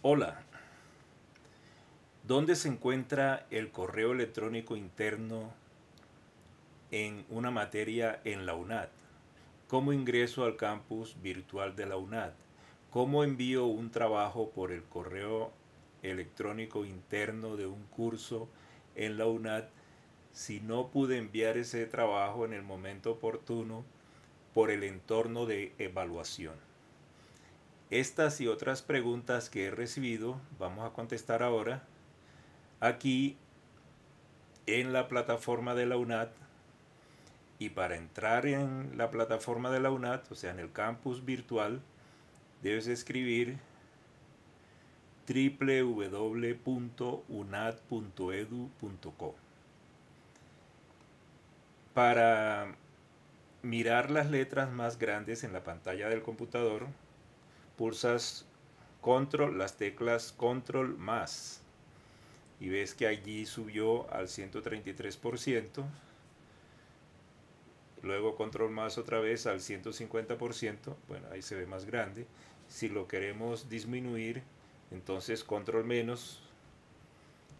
Hola, ¿dónde se encuentra el correo electrónico interno en una materia en la UNAD? ¿Cómo ingreso al campus virtual de la UNAD? ¿Cómo envío un trabajo por el correo electrónico interno de un curso en la UNAD si no pude enviar ese trabajo en el momento oportuno por el entorno de evaluación? Estas y otras preguntas que he recibido vamos a contestar ahora aquí en la plataforma de la UNAD. Y para entrar en la plataforma de la UNAD, o sea, en el campus virtual, debes escribir www.unad.edu.co. Para mirar las letras más grandes en la pantalla del computador, pulsas control, las teclas control más. Y ves que allí subió al 133%. Luego control más otra vez al 150%. Bueno, ahí se ve más grande. Si lo queremos disminuir, entonces control menos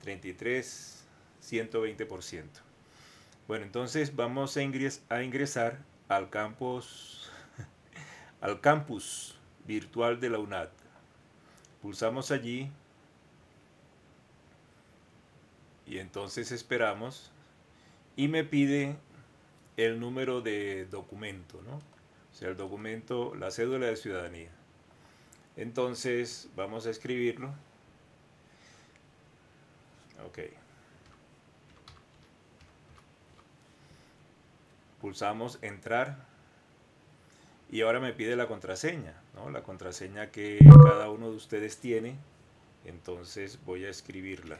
33, 120%. Bueno, entonces vamos a, ingresar al campus, al campus virtual de la UNAT. Pulsamos allí y entonces esperamos y me pide el número de documento, ¿no? O sea, el documento, la cédula de ciudadanía. Entonces, vamos a escribirlo. Ok. Pulsamos entrar y ahora me pide la contraseña la contraseña que cada uno de ustedes tiene, entonces voy a escribirla.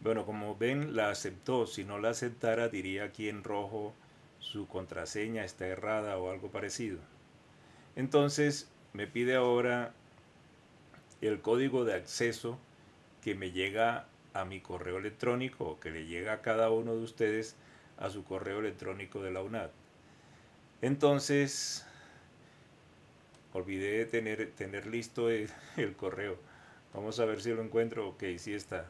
Bueno, como ven, la aceptó. Si no la aceptara, diría aquí en rojo su contraseña está errada o algo parecido. Entonces me pide ahora el código de acceso que me llega a mi correo electrónico o que le llega a cada uno de ustedes a su correo electrónico de la UNAD. Entonces, olvidé tener, tener listo el, correo. Vamos a ver si lo encuentro. Ok, sí está.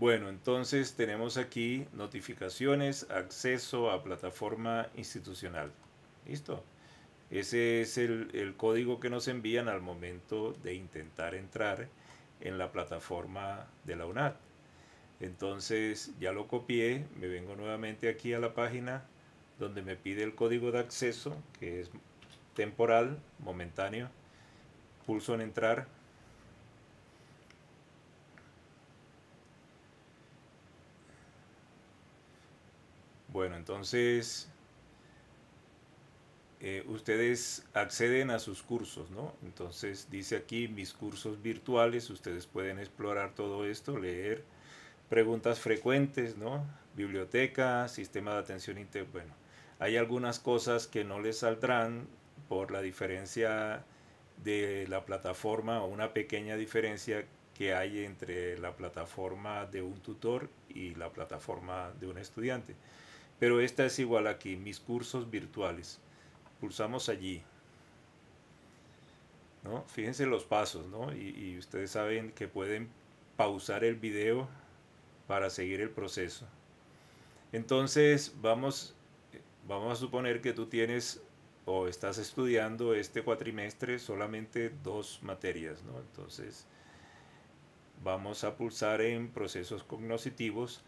Bueno, entonces tenemos aquí notificaciones, acceso a plataforma institucional. ¿Listo? Ese es el, código que nos envían al momento de intentar entrar en la plataforma de la UNAD. Entonces ya lo copié, me vengo nuevamente aquí a la página donde me pide el código de acceso, que es temporal, momentáneo. Pulso en entrar, Bueno, entonces eh, ustedes acceden a sus cursos, ¿no? Entonces dice aquí mis cursos virtuales, ustedes pueden explorar todo esto, leer preguntas frecuentes, ¿no? Biblioteca, sistema de atención Bueno, hay algunas cosas que no les saldrán por la diferencia de la plataforma o una pequeña diferencia que hay entre la plataforma de un tutor y la plataforma de un estudiante. Pero esta es igual aquí, mis cursos virtuales. Pulsamos allí. ¿no? Fíjense los pasos, ¿no? Y, ustedes saben que pueden pausar el video para seguir el proceso. Entonces, vamos, vamos a suponer que tú tienes o estás estudiando este cuatrimestre solamente dos materias, Entonces, vamos a pulsar en procesos cognoscitivos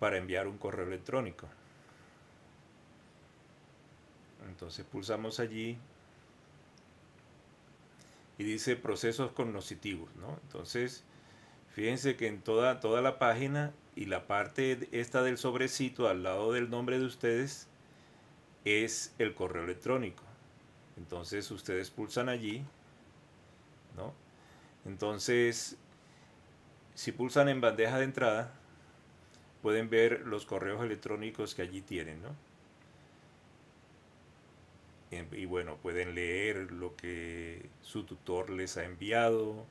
para enviar un correo electrónico. Entonces pulsamos allí y dice procesos cognitivos, ¿no? Entonces, fíjense que en toda, toda la página y la parte esta del sobrecito al lado del nombre de ustedes es el correo electrónico. Entonces ustedes pulsan allí, ¿no? Entonces, si pulsan en bandeja de entrada, pueden ver los correos electrónicos que allí tienen, ¿no? y bueno, pueden leer lo que su tutor les ha enviado,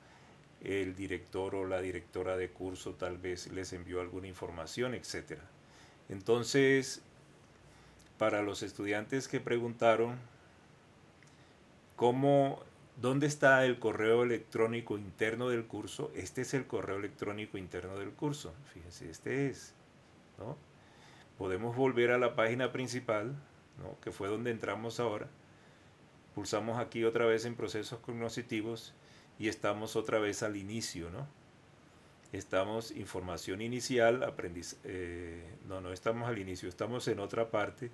el director o la directora de curso tal vez les envió alguna información, etc. Entonces, para los estudiantes que preguntaron, ¿cómo, ¿dónde está el correo electrónico interno del curso? Este es el correo electrónico interno del curso, fíjense, este es, Podemos volver a la página principal que fue donde entramos ahora. Pulsamos aquí otra vez en procesos cognitivos y estamos otra vez al inicio, ¿no? Estamos información inicial, aprendiz, eh, no, no estamos al inicio, estamos en otra parte,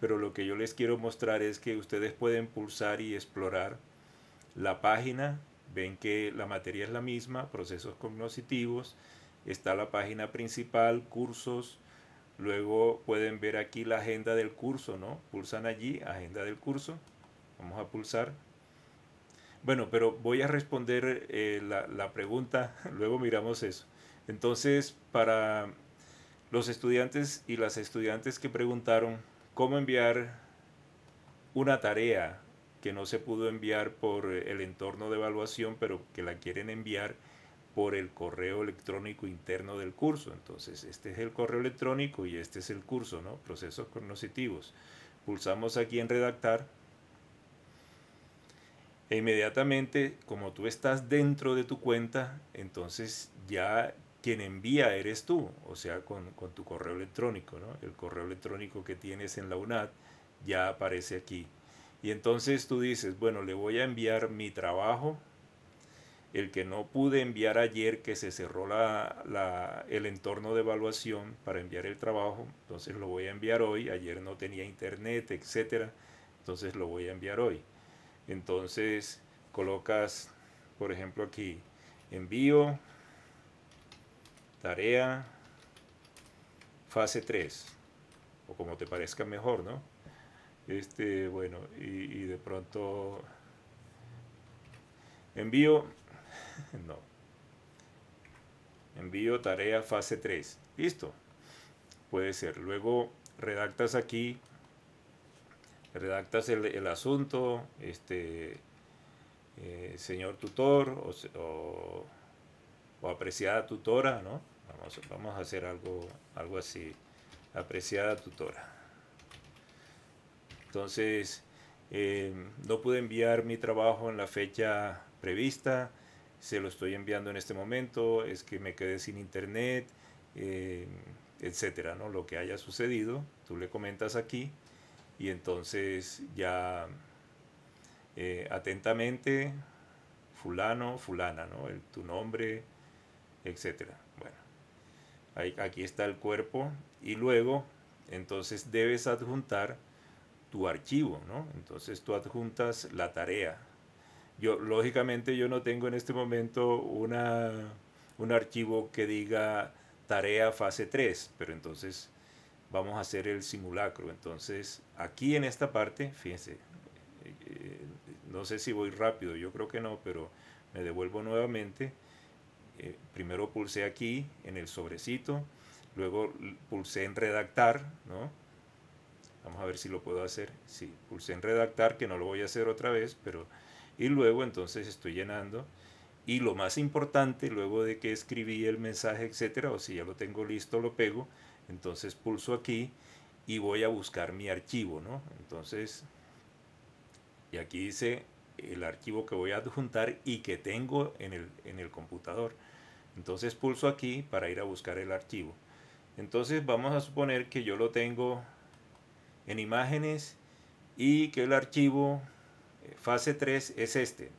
pero lo que yo les quiero mostrar es que ustedes pueden pulsar y explorar la página, ven que la materia es la misma, procesos cognitivos, está la página principal, cursos, Luego pueden ver aquí la agenda del curso, ¿no? Pulsan allí, agenda del curso. Vamos a pulsar. Bueno, pero voy a responder eh, la, la pregunta, luego miramos eso. Entonces, para los estudiantes y las estudiantes que preguntaron cómo enviar una tarea que no se pudo enviar por el entorno de evaluación, pero que la quieren enviar, por el correo electrónico interno del curso. Entonces, este es el correo electrónico y este es el curso, ¿no? Procesos cognitivos. Pulsamos aquí en redactar. E inmediatamente, como tú estás dentro de tu cuenta, entonces ya quien envía eres tú, o sea, con, con tu correo electrónico, ¿no? El correo electrónico que tienes en la UNAD ya aparece aquí. Y entonces tú dices, bueno, le voy a enviar mi trabajo el que no pude enviar ayer, que se cerró la, el entorno de evaluación para enviar el trabajo, entonces lo voy a enviar hoy, ayer no tenía internet, etcétera, entonces lo voy a enviar hoy. Entonces colocas, por ejemplo, aquí envío, tarea, fase 3, o como te parezca mejor, ¿no? Este, bueno, y, y de pronto envío no. Envío tarea fase 3. Listo. Puede ser. Luego redactas aquí, redactas el, asunto, este, eh, señor tutor o, apreciada tutora, ¿no? Vamos, a hacer algo, algo así, apreciada tutora. Entonces, eh, no pude enviar mi trabajo en la fecha prevista, se lo estoy enviando en este momento, es que me quedé sin internet, eh, etcétera, ¿no? Lo que haya sucedido, tú le comentas aquí y entonces ya eh, atentamente, fulano, fulana, ¿no? tu nombre, etcétera. Bueno, aquí está el cuerpo y luego entonces debes adjuntar tu archivo, ¿no? Entonces tú adjuntas la tarea, yo, lógicamente, yo no tengo en este momento una, un archivo que diga tarea fase 3, pero entonces vamos a hacer el simulacro. Entonces, aquí en esta parte, fíjense, eh, no sé si voy rápido, yo creo que no, pero me devuelvo nuevamente. Eh, primero pulse aquí en el sobrecito, luego pulse en redactar, ¿no? Vamos a ver si lo puedo hacer. Sí, pulsé en redactar, que no lo voy a hacer otra vez, pero y luego entonces estoy llenando. Y lo más importante, luego de que escribí el mensaje, etcétera, o si ya lo tengo listo, lo pego, entonces pulso aquí y voy a buscar mi archivo, ¿no? Entonces, y aquí dice el archivo que voy a adjuntar y que tengo en el, en el computador. Entonces pulso aquí para ir a buscar el archivo. Entonces vamos a suponer que yo lo tengo en imágenes y que el archivo fase 3 es este.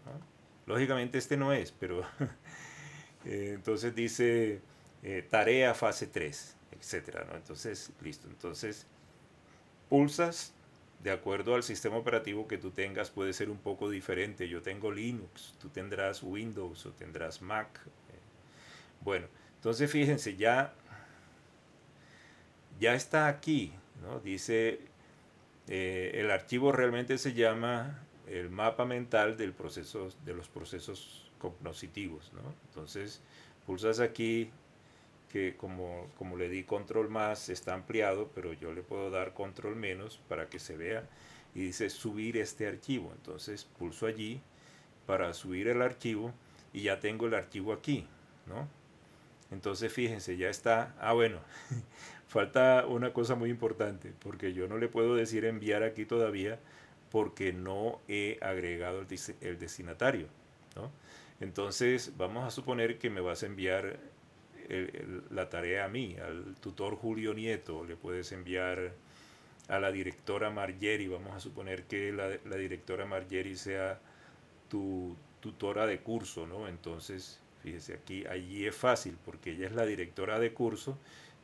Lógicamente este no es, pero eh, entonces dice eh, tarea fase 3, etcétera, ¿no? Entonces, listo. Entonces, pulsas de acuerdo al sistema operativo que tú tengas, puede ser un poco diferente. Yo tengo Linux, tú tendrás Windows o tendrás Mac. Eh. Bueno, entonces fíjense, ya, ya está aquí, ¿no? Dice, el archivo realmente se llama el mapa mental del proceso, de los procesos cognitivos. Entonces, pulsas aquí, que como, como le di control más, está ampliado, pero yo le puedo dar control menos para que se vea. Y dice subir este archivo. Entonces, pulso allí para subir el archivo y ya tengo el archivo aquí. ¿no? Entonces, fíjense, ya está. Ah, bueno, falta una cosa muy importante, porque yo no le puedo decir enviar aquí todavía porque no he agregado el, el destinatario. Entonces, vamos a suponer que me vas a enviar la tarea a mí, al tutor Julio Nieto, le puedes enviar a la directora Margeri, vamos a suponer que la, directora Margeri sea tu tutora de curso, ¿no? Entonces, fíjese aquí, allí es fácil porque ella es la directora de curso,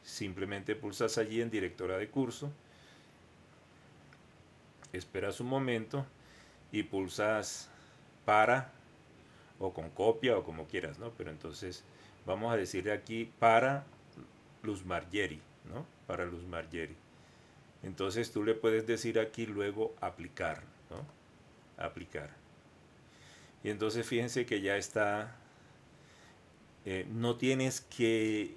simplemente pulsas allí en directora de curso esperas un momento y pulsas para o con copia o como quieras, ¿no? Pero entonces vamos a decirle aquí para Luz Margeri, ¿no? Para Luz Margeri. Entonces tú le puedes decir aquí luego aplicar, ¿no? Aplicar. Y entonces fíjense que ya está, eh, no tienes que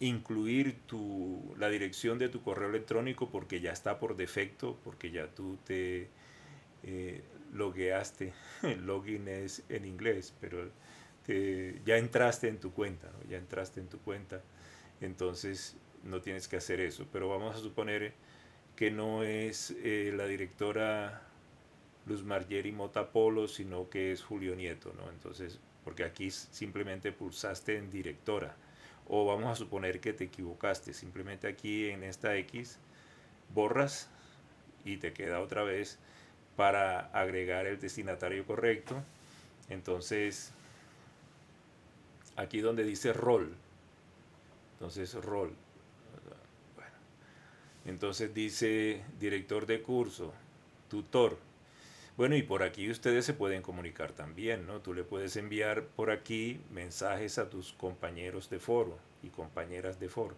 incluir tu, la dirección de tu correo electrónico porque ya está por defecto, porque ya tú te eh, logueaste. El login es en inglés, pero ya entraste en tu cuenta, ¿no? ya entraste en tu cuenta. Entonces no tienes que hacer eso. Pero vamos a suponer que no es eh, la directora Luz Margeri Mota Polo, sino que es Julio Nieto, ¿no? Entonces, porque aquí simplemente pulsaste en directora o vamos a suponer que te equivocaste. Simplemente aquí en esta X borras y te queda otra vez para agregar el destinatario correcto. Entonces, aquí donde dice rol, entonces rol. Entonces dice director de curso, tutor. Bueno, y por aquí ustedes se pueden comunicar también, ¿no? Tú le puedes enviar por aquí mensajes a tus compañeros de foro y compañeras de foro.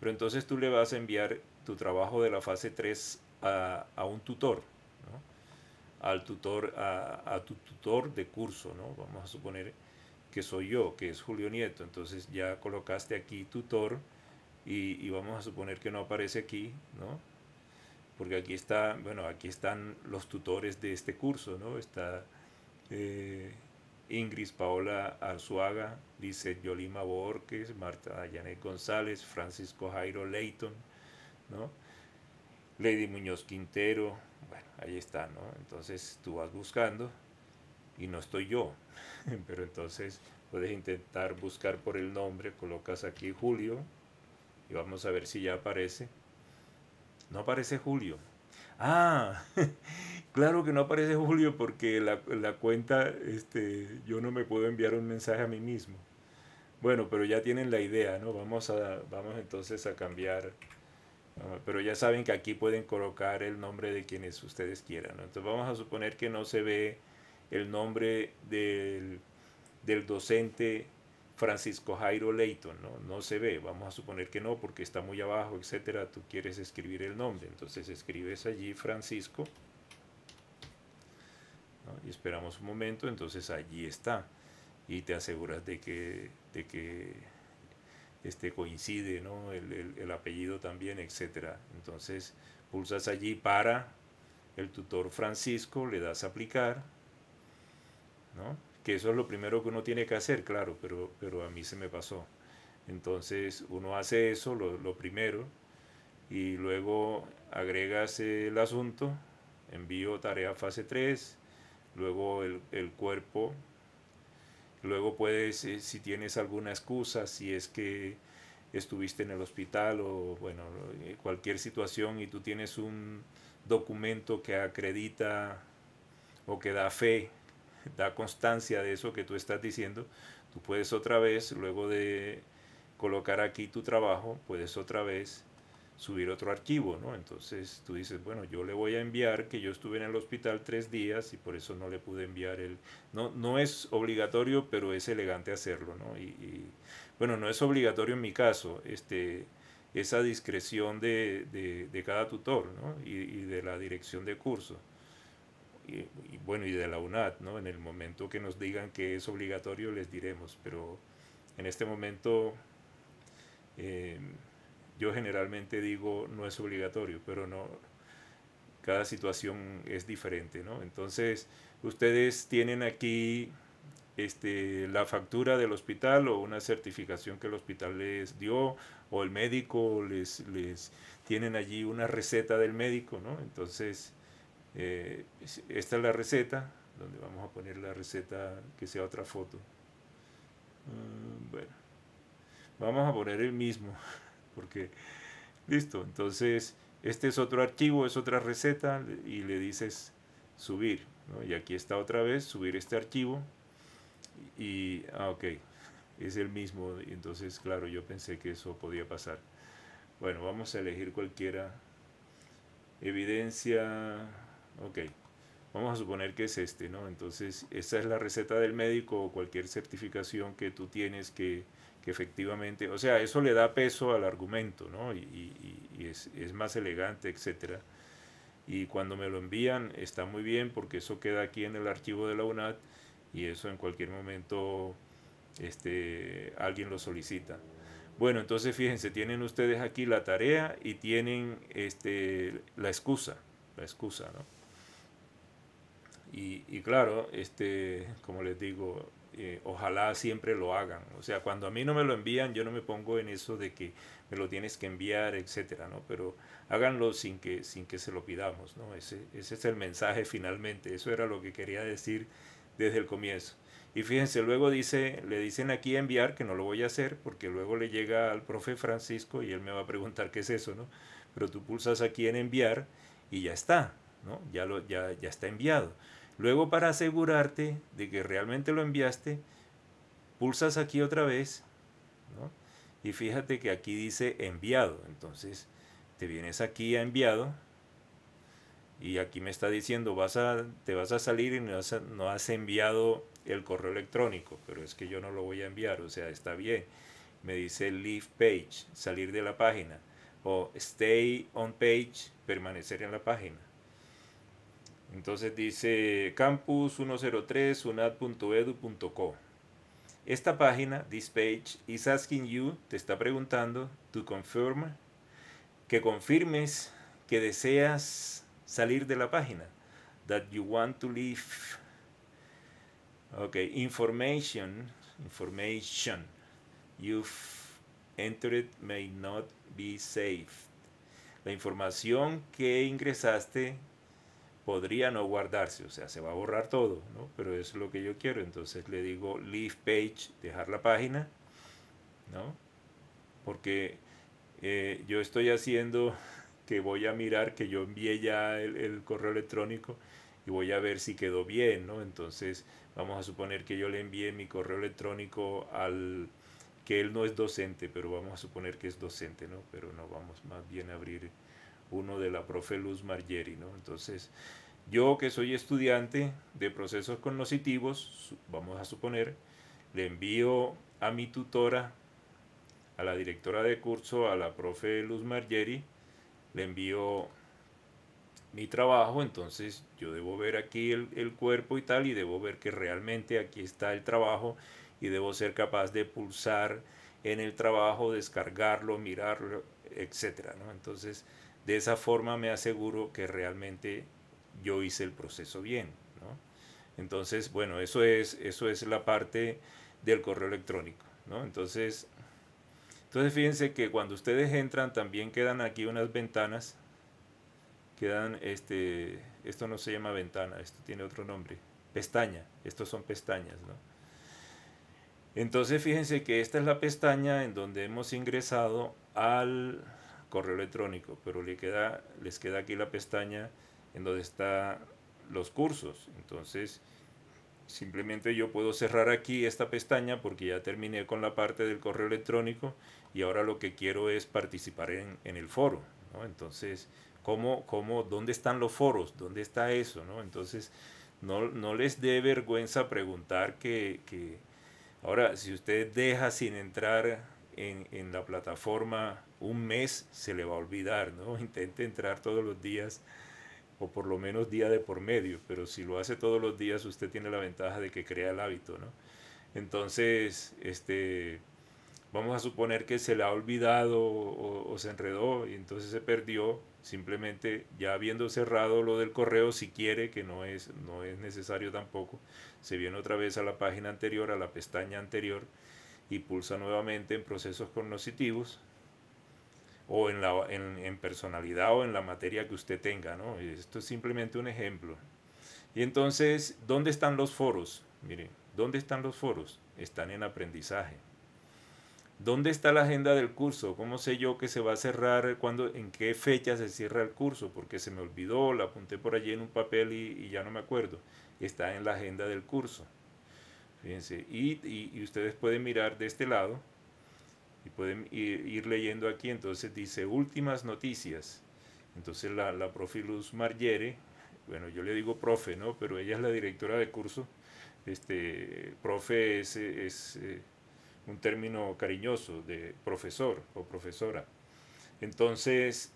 Pero entonces tú le vas a enviar tu trabajo de la fase 3 a, un tutor, ¿no? Al tutor, a, a tu tutor de curso, ¿no? Vamos a suponer que soy yo, que es Julio Nieto. Entonces ya colocaste aquí tutor y, y vamos a suponer que no aparece aquí, ¿no? porque aquí está, bueno, aquí están los tutores de este curso, ¿no? Está eh, Ingrid Paola Arzuaga, dice Yolima Borges, Marta Yanet González, Francisco Jairo Leighton, ¿no? Lady Muñoz Quintero, bueno, ahí está, ¿no? Entonces tú vas buscando y no estoy yo, pero entonces puedes intentar buscar por el nombre, colocas aquí Julio y vamos a ver si ya aparece. No aparece Julio. Ah, claro que no aparece Julio porque la, cuenta, este, yo no me puedo enviar un mensaje a mí mismo. Bueno, pero ya tienen la idea, ¿no? Vamos, a, vamos entonces a cambiar. Pero ya saben que aquí pueden colocar el nombre de quienes ustedes quieran. Entonces vamos a suponer que no se ve el nombre del, del docente Francisco Jairo Leighton, ¿no? No se ve, vamos a suponer que no, porque está muy abajo, etcétera, tú quieres escribir el nombre, entonces escribes allí Francisco, y esperamos un momento, entonces allí está, y te aseguras de que, que este, coincide, El, el apellido también, etcétera. Entonces pulsas allí para el tutor Francisco, le das aplicar, ¿no? que eso es lo primero que uno tiene que hacer, claro, pero, pero a mí se me pasó. Entonces uno hace eso, lo, lo primero, y luego agregas el asunto, envío tarea fase 3, luego el, cuerpo, luego puedes, eh, si tienes alguna excusa, si es que estuviste en el hospital o bueno, eh, cualquier situación y tú tienes un documento que acredita o que da fe da constancia de eso que tú estás diciendo. Tú puedes otra vez, luego de colocar aquí tu trabajo, puedes otra vez subir otro archivo, ¿no? Entonces tú dices, bueno, yo le voy a enviar que yo estuve en el hospital tres días y por eso no le pude enviar el... No, no es obligatorio, pero es elegante hacerlo, ¿no? Y, bueno, no es obligatorio en mi caso, este, esa discreción de, de, cada tutor, ¿no? y de la dirección de curso y, bueno, y de la UNAD, ¿no? En el momento que nos digan que es obligatorio les diremos, pero en este momento eh, yo generalmente digo no es obligatorio, pero no, cada situación es diferente, ¿no? Entonces, ustedes tienen aquí este, la factura del hospital o una certificación que el hospital les dio o el médico les, les tienen allí una receta del médico, ¿no? Entonces, eh, esta es la receta, donde vamos a poner la receta que sea otra foto. Ah, bueno, vamos a poner el mismo, porque listo. Entonces, este es otro archivo, es otra receta y le dices subir. Y aquí está otra vez, subir este archivo. Y, ah, ok, es el mismo. Entonces, claro, yo pensé que eso podía pasar. Bueno, vamos a elegir cualquiera. Evidencia Ok, vamos a suponer que es este, ¿no? Entonces, esa es la receta del médico o cualquier certificación que tú tienes que, que efectivamente, o sea, eso le da peso al argumento, ¿no? Y, es, más elegante, etcétera. Y cuando me lo envían está muy bien porque eso queda aquí en el archivo de la UNAT y eso en cualquier momento este, alguien lo solicita. Bueno, entonces fíjense, tienen ustedes aquí la tarea y tienen este, la excusa, la excusa, ¿no? Y, claro, este, como les digo, eh, ojalá siempre lo hagan. O sea, cuando a mí no me lo envían, yo no me pongo en eso de que me lo tienes que enviar, etcétera, ¿no? Pero háganlo sin que, sin que se lo pidamos, ¿no? Ese, ese es el mensaje finalmente. Eso era lo que quería decir desde el comienzo. Y fíjense, luego dice, le dicen aquí enviar, que no lo voy a hacer, porque luego le llega al profe Francisco y él me va a preguntar qué es eso, ¿no? Pero tú pulsas aquí en enviar y ya está, ¿no? Ya, lo, ya, ya está enviado. Luego para asegurarte de que realmente lo enviaste, pulsas aquí otra vez, Y fíjate que aquí dice enviado, entonces te vienes aquí a enviado y aquí me está diciendo vas a, te vas a salir y no no has enviado el correo electrónico, pero es que yo no lo voy a enviar, o sea, está bien. Me dice leave page, salir de la página, o stay on page, permanecer en la página. Entonces dice campus103unad.edu.co. Esta página, this page, is asking you, te está preguntando, to confirm, que confirmes que deseas salir de la página. That you want to leave. Ok, information, information you've entered may not be saved. La información que ingresaste podría no guardarse, o sea, se va a borrar todo, ¿no? pero eso es lo que yo quiero. Entonces le digo leave page, dejar la página, ¿no? porque eh, yo estoy haciendo que voy a mirar que yo envié ya el, el, correo electrónico y voy a ver si quedó bien, ¿no? Entonces vamos a suponer que yo le envié mi correo electrónico al que él no es docente, pero vamos a suponer que es docente, ¿no? Pero no vamos más bien a abrir uno de la profe Luz Margeri, ¿no? Entonces, yo que soy estudiante de procesos cognitivos, vamos a suponer, le envío a mi tutora, a la directora de curso, a la profe Luz Margeri, le envío mi trabajo, entonces yo debo ver aquí el, cuerpo y tal, y debo ver que realmente aquí está el trabajo y debo ser capaz de pulsar en el trabajo, descargarlo, mirarlo, etcétera, Entonces, de esa forma me aseguro que realmente yo hice el proceso bien. ¿no? Entonces, bueno, eso es, eso es la parte del correo electrónico. ¿no? Entonces, entonces, fíjense que cuando ustedes entran también quedan aquí unas ventanas. Quedan, este, esto no se llama ventana, esto tiene otro nombre. Pestaña, estos son pestañas. ¿no? Entonces, fíjense que esta es la pestaña en donde hemos ingresado al correo electrónico, pero le queda, les queda aquí la pestaña en donde están los cursos. Entonces, simplemente yo puedo cerrar aquí esta pestaña porque ya terminé con la parte del correo electrónico y ahora lo que quiero es participar en, el foro. Entonces, ¿cómo, cómo, dónde están los foros? ¿Dónde está eso? Entonces, no, no les dé vergüenza preguntar que, ahora, si usted deja sin entrar en, en la plataforma un mes se le va a olvidar, ¿no? Intente entrar todos los días o por lo menos día de por medio, pero si lo hace todos los días usted tiene la ventaja de que crea el hábito, ¿no? Entonces, este, vamos a suponer que se le ha olvidado o, se enredó y entonces se perdió, simplemente ya habiendo cerrado lo del correo, si quiere, que no es, no es necesario tampoco, se viene otra vez a la página anterior, a la pestaña anterior y pulsa nuevamente en procesos cognitivos, o en, la, en, personalidad o en la materia que usted tenga, ¿no? Esto es simplemente un ejemplo. Y entonces, ¿dónde están los foros? Miren, ¿dónde están los foros? Están en aprendizaje. ¿Dónde está la agenda del curso? ¿Cómo sé yo que se va a cerrar? Cuando, ¿En qué fecha se cierra el curso? Porque se me olvidó, la apunté por allí en un papel y, ya no me acuerdo. Está en la agenda del curso. Fíjense, y ustedes pueden mirar de este lado, y pueden ir, leyendo aquí, entonces dice últimas noticias. Entonces la, la profe Luz bueno, yo le digo profe, ¿no? Pero ella es la directora de curso. Este, profe es, eh, un término cariñoso de profesor o profesora. Entonces,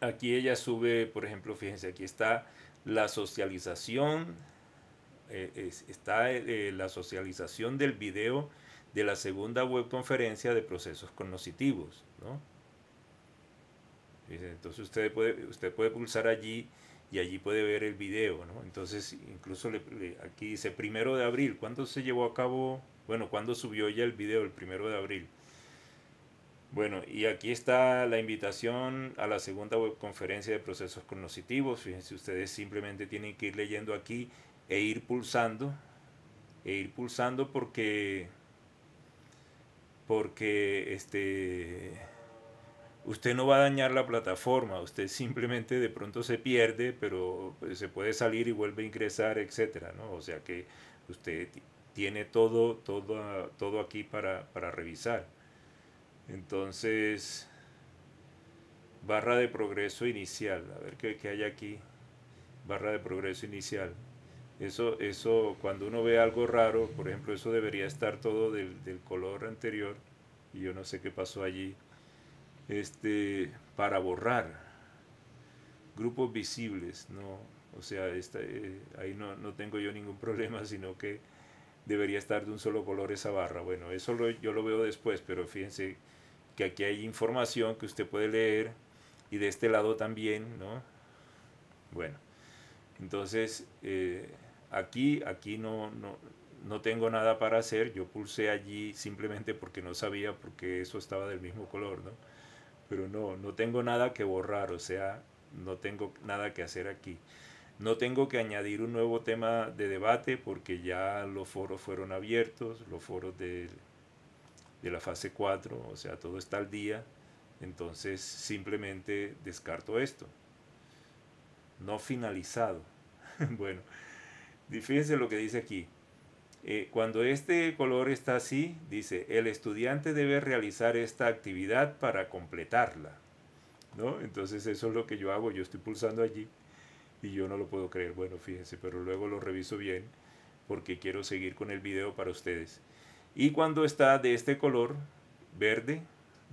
aquí ella sube, por ejemplo, fíjense, aquí está la socialización, eh, está eh, la socialización del video de la segunda web conferencia de procesos cognitivos. Entonces usted puede, usted puede pulsar allí y allí puede ver el video. Entonces incluso aquí dice primero de abril, ¿cuándo se llevó a cabo? Bueno, ¿cuándo subió ya el video el primero de abril? Bueno, y aquí está la invitación a la segunda web conferencia de procesos cognitivos. Fíjense, ustedes simplemente tienen que ir leyendo aquí e ir pulsando, e ir pulsando porque porque este, usted no va a dañar la plataforma, usted simplemente de pronto se pierde, pero pues, se puede salir y vuelve a ingresar, etcétera, O sea que usted tiene todo, todo, todo aquí para, revisar. Entonces, barra de progreso inicial, a ver qué hay aquí, barra de progreso inicial. Eso, eso, cuando uno ve algo raro, por ejemplo, eso debería estar todo del, color anterior, y yo no sé qué pasó allí, este, para borrar grupos visibles, no, o sea, esta, eh, ahí no, no, tengo yo ningún problema, sino que debería estar de un solo color esa barra. Bueno, eso lo, yo lo veo después, pero fíjense que aquí hay información que usted puede leer y de este lado también, ¿no? Bueno, entonces eh, Aquí, aquí no, no, no tengo nada para hacer, yo pulsé allí simplemente porque no sabía porque eso estaba del mismo color, ¿no? Pero no, no tengo nada que borrar, o sea, no tengo nada que hacer aquí. No tengo que añadir un nuevo tema de debate porque ya los foros fueron abiertos, los foros de, de la fase 4, o sea, todo está al día. Entonces simplemente descarto esto. No finalizado. bueno. Fíjense lo que dice aquí. Eh, cuando este color está así, dice, el estudiante debe realizar esta actividad para completarla. ¿No? Entonces eso es lo que yo hago, yo estoy pulsando allí y yo no lo puedo creer. Bueno, fíjense, pero luego lo reviso bien porque quiero seguir con el video para ustedes. Y cuando está de este color verde,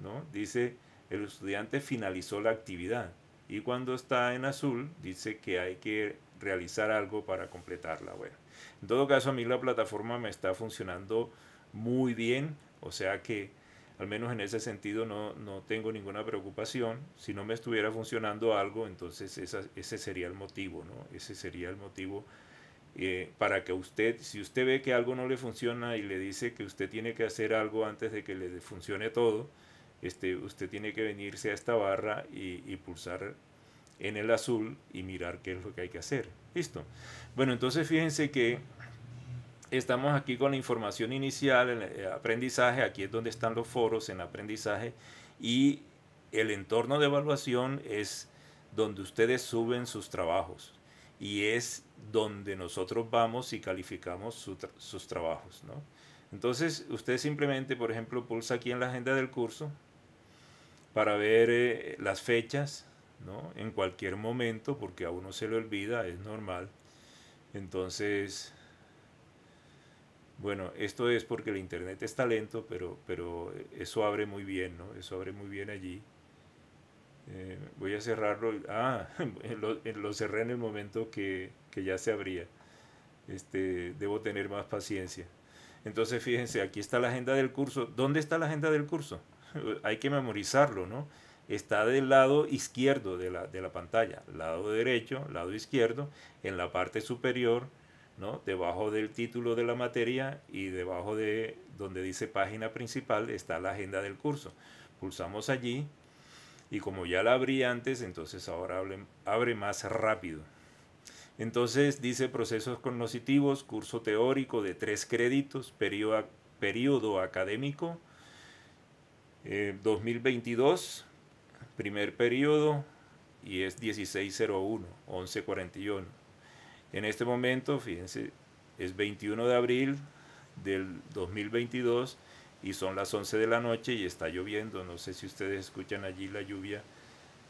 ¿no? Dice, el estudiante finalizó la actividad. Y cuando está en azul, dice que hay que realizar algo para completarla, bueno, En todo caso, a mí la plataforma me está funcionando muy bien, o sea que al menos en ese sentido no, no tengo ninguna preocupación. Si no me estuviera funcionando algo, entonces ese sería el motivo, ¿no? Ese sería el motivo eh, para que usted, si usted ve que algo no le funciona y le dice que usted tiene que hacer algo antes de que le funcione todo, este, usted tiene que venirse a esta barra y, y pulsar en el azul y mirar qué es lo que hay que hacer. ¿Listo? Bueno, entonces fíjense que estamos aquí con la información inicial, el eh, aprendizaje, aquí es donde están los foros en aprendizaje y el entorno de evaluación es donde ustedes suben sus trabajos y es donde nosotros vamos y calificamos sus trabajos. ¿no? Entonces, usted simplemente, por ejemplo, pulsa aquí en la agenda del curso para ver eh, las fechas, ¿no? En cualquier momento, porque a uno se le olvida, es normal. Entonces, bueno, esto es porque el internet está lento, pero, pero eso abre muy bien, ¿no? Eso abre muy bien allí. Eh, voy a cerrarlo. Ah, lo, cerré en el momento que, que ya se abría. Este, debo tener más paciencia. Entonces, fíjense, aquí está la agenda del curso. ¿Dónde está la agenda del curso? Hay que memorizarlo, ¿no? está del lado izquierdo de la, pantalla, lado derecho, lado izquierdo, en la parte superior, ¿no? debajo del título de la materia y debajo de donde dice página principal está la agenda del curso. Pulsamos allí y como ya la abrí antes, entonces ahora abre, más rápido. Entonces dice procesos cognitivos, curso teórico de tres créditos, periodo, periodo académico 2022 eh, primer periodo y es 1601, 1141. En este momento, fíjense, es 21 de abril del 2022 y son las 11 de la noche y está lloviendo. No sé si ustedes escuchan allí la lluvia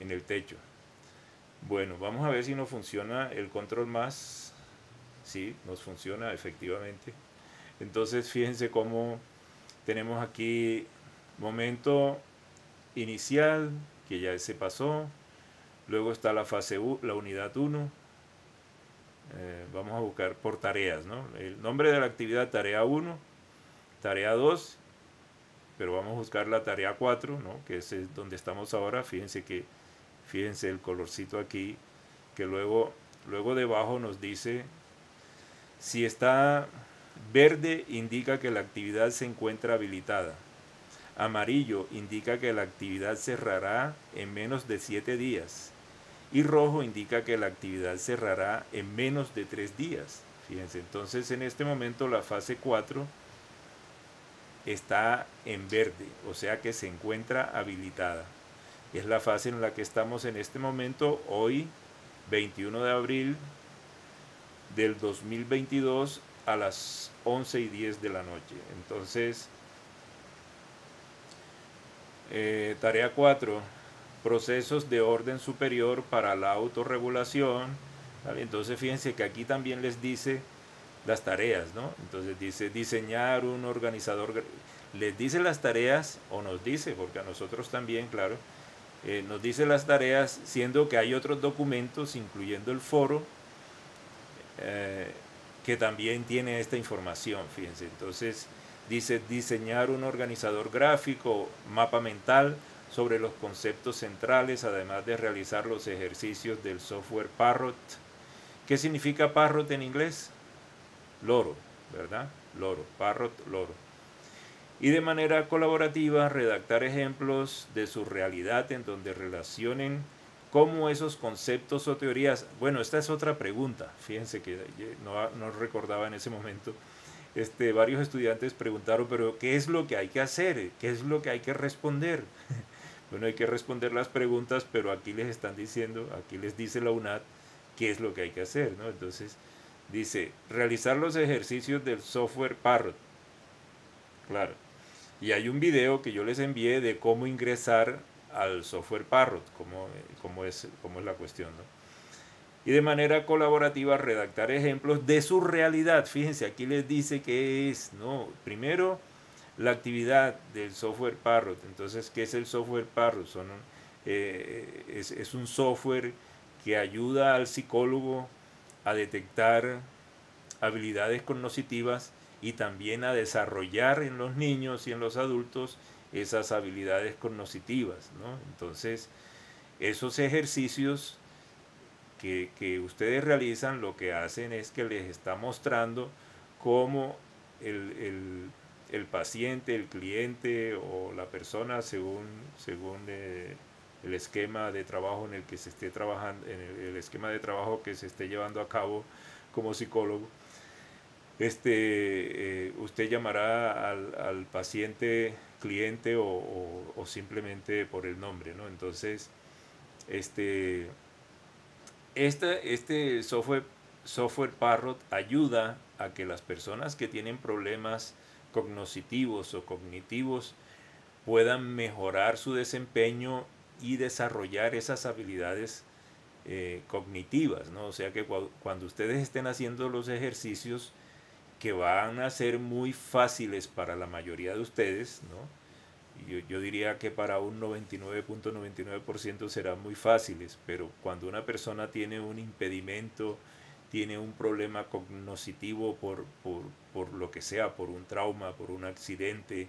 en el techo. Bueno, vamos a ver si nos funciona el control más. Sí, nos funciona efectivamente. Entonces, fíjense cómo tenemos aquí momento inicial, que ya se pasó. Luego está la fase 1, la unidad 1. Eh, vamos a buscar por tareas, ¿no? El nombre de la actividad tarea 1, tarea 2, pero vamos a buscar la tarea 4, ¿no? Que es donde estamos ahora. Fíjense que fíjense el colorcito aquí que luego luego debajo nos dice si está verde indica que la actividad se encuentra habilitada. Amarillo indica que la actividad cerrará en menos de 7 días. Y rojo indica que la actividad cerrará en menos de 3 días. Fíjense, entonces en este momento la fase 4 está en verde, o sea que se encuentra habilitada. Es la fase en la que estamos en este momento, hoy 21 de abril del 2022 a las 11 y 10 de la noche. Entonces, eh, tarea 4. Procesos de orden superior para la autorregulación. Entonces fíjense que aquí también les dice las tareas, ¿no? Entonces dice diseñar un organizador. Les dice las tareas, o nos dice, porque a nosotros también, claro, eh, nos dice las tareas, siendo que hay otros documentos, incluyendo el foro, eh, que también tiene esta información, fíjense. Entonces, Dice diseñar un organizador gráfico, mapa mental sobre los conceptos centrales, además de realizar los ejercicios del software Parrot. ¿Qué significa Parrot en inglés? Loro, ¿verdad? Loro, Parrot, loro. Y de manera colaborativa, redactar ejemplos de su realidad en donde relacionen cómo esos conceptos o teorías. Bueno, esta es otra pregunta, fíjense que eh, no, no recordaba en ese momento este, varios estudiantes preguntaron, pero ¿qué es lo que hay que hacer? ¿Qué es lo que hay que responder? bueno, hay que responder las preguntas, pero aquí les están diciendo, aquí les dice la UNAT, qué es lo que hay que hacer, ¿no? Entonces, dice, realizar los ejercicios del software Parrot. Claro. Y hay un video que yo les envié de cómo ingresar al software Parrot, cómo, cómo es, cómo es la cuestión, ¿no? y de manera colaborativa redactar ejemplos de su realidad. Fíjense, aquí les dice que es, ¿no? Primero, la actividad del software Parrot. Entonces, ¿qué es el software Parrot? Son, eh, es, un software que ayuda al psicólogo a detectar habilidades cognitivas y también a desarrollar en los niños y en los adultos esas habilidades cognitivas. Entonces, esos ejercicios que, que ustedes realizan lo que hacen es que les está mostrando cómo el, el, el paciente, el cliente o la persona, según, según eh, el esquema de trabajo en el que se esté trabajando, en el, esquema de trabajo que se esté llevando a cabo como psicólogo, este, eh, usted llamará al, al paciente cliente o, o, o, simplemente por el nombre, ¿no? Entonces, este este, este software, software Parrot ayuda a que las personas que tienen problemas cognitivos o cognitivos puedan mejorar su desempeño y desarrollar esas habilidades eh, cognitivas, ¿no? O sea que cuando ustedes estén haciendo los ejercicios que van a ser muy fáciles para la mayoría de ustedes, ¿no? yo, yo diría que para un 99.99% serán muy fáciles, pero cuando una persona tiene un impedimento, tiene un problema cognoscitivo por, por, lo que sea, por un trauma, por un accidente,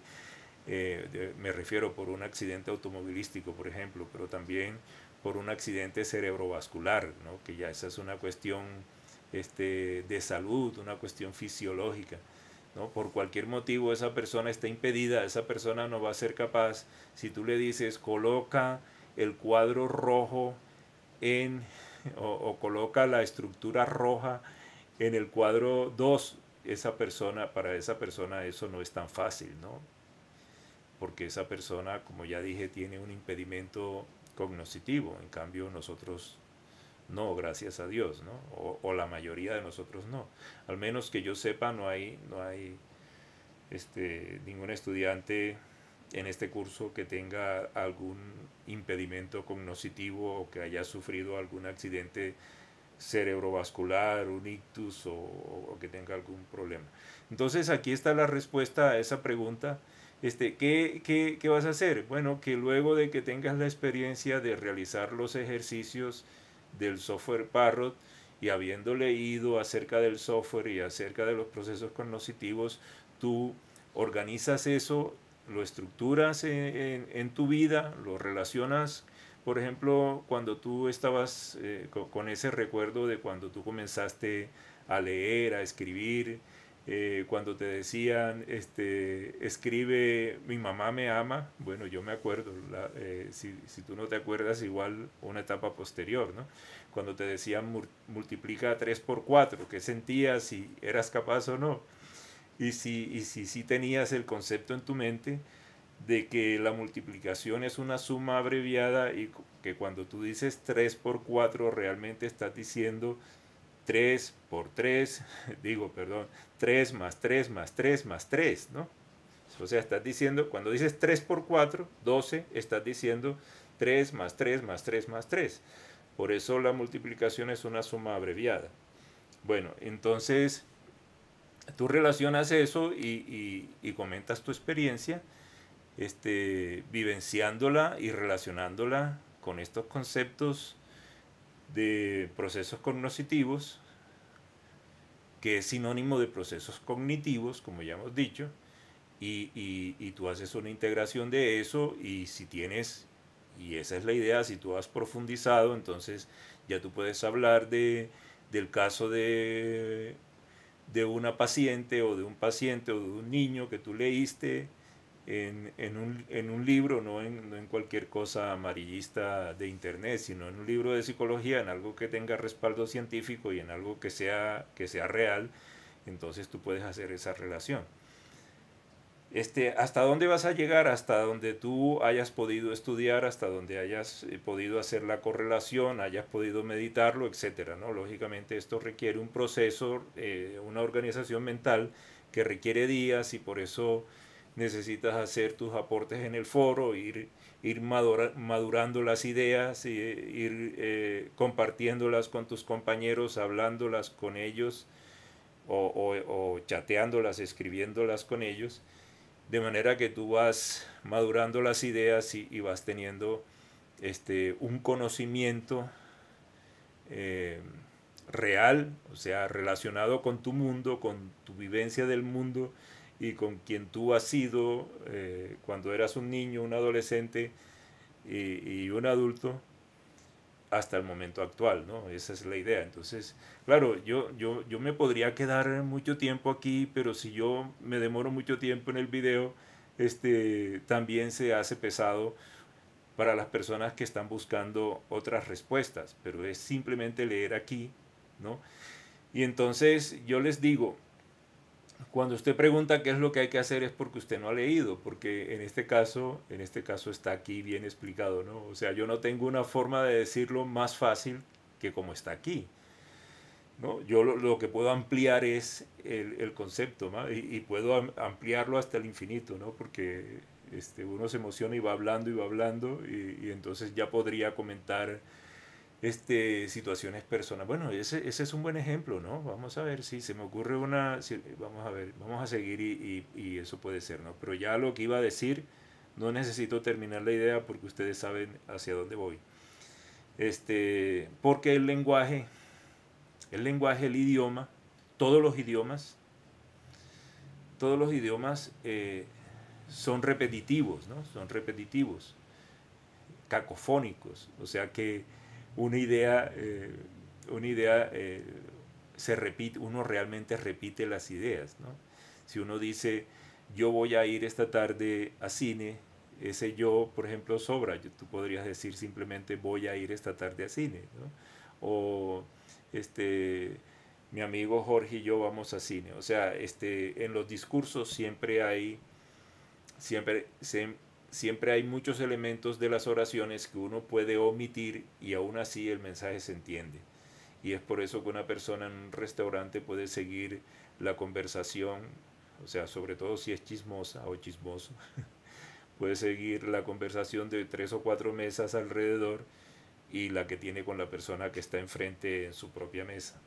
eh, me refiero por un accidente automovilístico, por ejemplo, pero también por un accidente cerebrovascular, ¿no? que ya esa es una cuestión este, de salud, una cuestión fisiológica. Por cualquier motivo esa persona está impedida, esa persona no va a ser capaz. Si tú le dices, coloca el cuadro rojo en, o, coloca la estructura roja en el cuadro 2, esa persona, para esa persona eso no es tan fácil, ¿no? Porque esa persona, como ya dije, tiene un impedimento cognitivo En cambio, nosotros no, gracias a Dios, ¿no? O, la mayoría de nosotros no. Al menos que yo sepa, no hay, no hay este, ningún estudiante en este curso que tenga algún impedimento cognoscitivo o que haya sufrido algún accidente cerebrovascular, un ictus o, que tenga algún problema. Entonces aquí está la respuesta a esa pregunta. Este, qué, qué vas a hacer? Bueno, que luego de que tengas la experiencia de realizar los ejercicios del software Parrot y habiendo leído acerca del software y acerca de los procesos cognitivos, tú organizas eso, lo estructuras en, tu vida, lo relacionas por ejemplo, cuando tú estabas eh, con, ese recuerdo de cuando tú comenzaste a leer, a escribir, eh, cuando te decían, este, escribe, mi mamá me ama, bueno, yo me acuerdo, eh, si, tú no te acuerdas, igual una etapa posterior, ¿no? Cuando te decían, multiplica 3 por 4, ¿qué sentías, si eras capaz o no? Y si, y si, si tenías el concepto en tu mente de que la multiplicación es una suma abreviada y que cuando tú dices 3 por 4 realmente estás diciendo 3 por 3, digo, perdón, 3 más 3 más 3 más 3, ¿no? O sea, estás diciendo, cuando dices 3 por 4, 12, estás diciendo 3 más 3 más 3 más 3. Por eso la multiplicación es una suma abreviada. Bueno, entonces tú relacionas eso y, comentas tu experiencia, este, vivenciándola y relacionándola con estos conceptos de procesos cognoscitivos, que es sinónimo de procesos cognitivos, como ya hemos dicho, y, tú haces una integración de eso y si tienes, y esa es la idea, si tú has profundizado, entonces ya tú puedes hablar de, del caso de, de una paciente o de un paciente o de un niño que tú leíste en, un, en un, libro, no en, cualquier cosa amarillista de internet, sino en un libro de psicología, en algo que tenga respaldo científico y en algo que sea, que sea real, entonces tú puedes hacer esa relación. Este, hasta dónde vas a llegar, hasta donde tú hayas podido estudiar, hasta donde hayas eh, podido hacer la correlación, hayas podido meditarlo, etcétera. ¿no? Lógicamente esto requiere un proceso, eh, una organización mental que requiere días y por eso necesitas hacer tus aportes en el foro, ir, ir madurando las ideas, eh, ir eh, compartiéndolas con tus compañeros, hablándolas con ellos o, o, chateándolas, escribiéndolas con ellos, de manera que tú vas madurando las ideas y, vas teniendo este, un conocimiento eh, real, o sea, relacionado con tu mundo, con tu vivencia del mundo, y con quien tú has sido eh, cuando eras un niño, un adolescente y, y, un adulto hasta el momento actual, ¿no? Esa es la idea. Entonces, claro, yo, yo, yo me podría quedar mucho tiempo aquí, pero si yo me demoro mucho tiempo en el video, este, también se hace pesado para las personas que están buscando otras respuestas, pero es simplemente leer aquí, ¿no? Y entonces yo les digo, cuando usted pregunta qué es lo que hay que hacer es porque usted no ha leído, porque en este caso, en este caso está aquí bien explicado, ¿no? O sea, yo no tengo una forma de decirlo más fácil que como está aquí. ¿no? Yo lo, que puedo ampliar es el, concepto y, puedo ampliarlo hasta el infinito, ¿no? porque este, uno se emociona y va hablando y va hablando y, y entonces ya podría comentar este, situaciones personas Bueno, ese, ese, es un buen ejemplo, ¿no? Vamos a ver si se me ocurre una, vamos a ver, vamos a seguir y, eso puede ser, ¿no? Pero ya lo que iba a decir, no necesito terminar la idea porque ustedes saben hacia dónde voy. Este, porque el lenguaje, el lenguaje, el idioma, todos los idiomas, todos los idiomas eh, son repetitivos, ¿no? Son repetitivos, cacofónicos, o sea que una idea, eh, una idea eh, se repite, uno realmente repite las ideas. Si uno dice, yo voy a ir esta tarde a cine, ese yo, por ejemplo, sobra. tú podrías decir simplemente, voy a ir esta tarde a cine. O, este, mi amigo Jorge y yo vamos a cine. O sea, este, en los discursos siempre hay, siempre, se, siempre hay muchos elementos de las oraciones que uno puede omitir y aún así el mensaje se entiende. Y es por eso que una persona en un restaurante puede seguir la conversación, o sea, sobre todo si es chismosa o chismoso, puede seguir la conversación de tres o cuatro mesas alrededor y la que tiene con la persona que está enfrente en su propia mesa.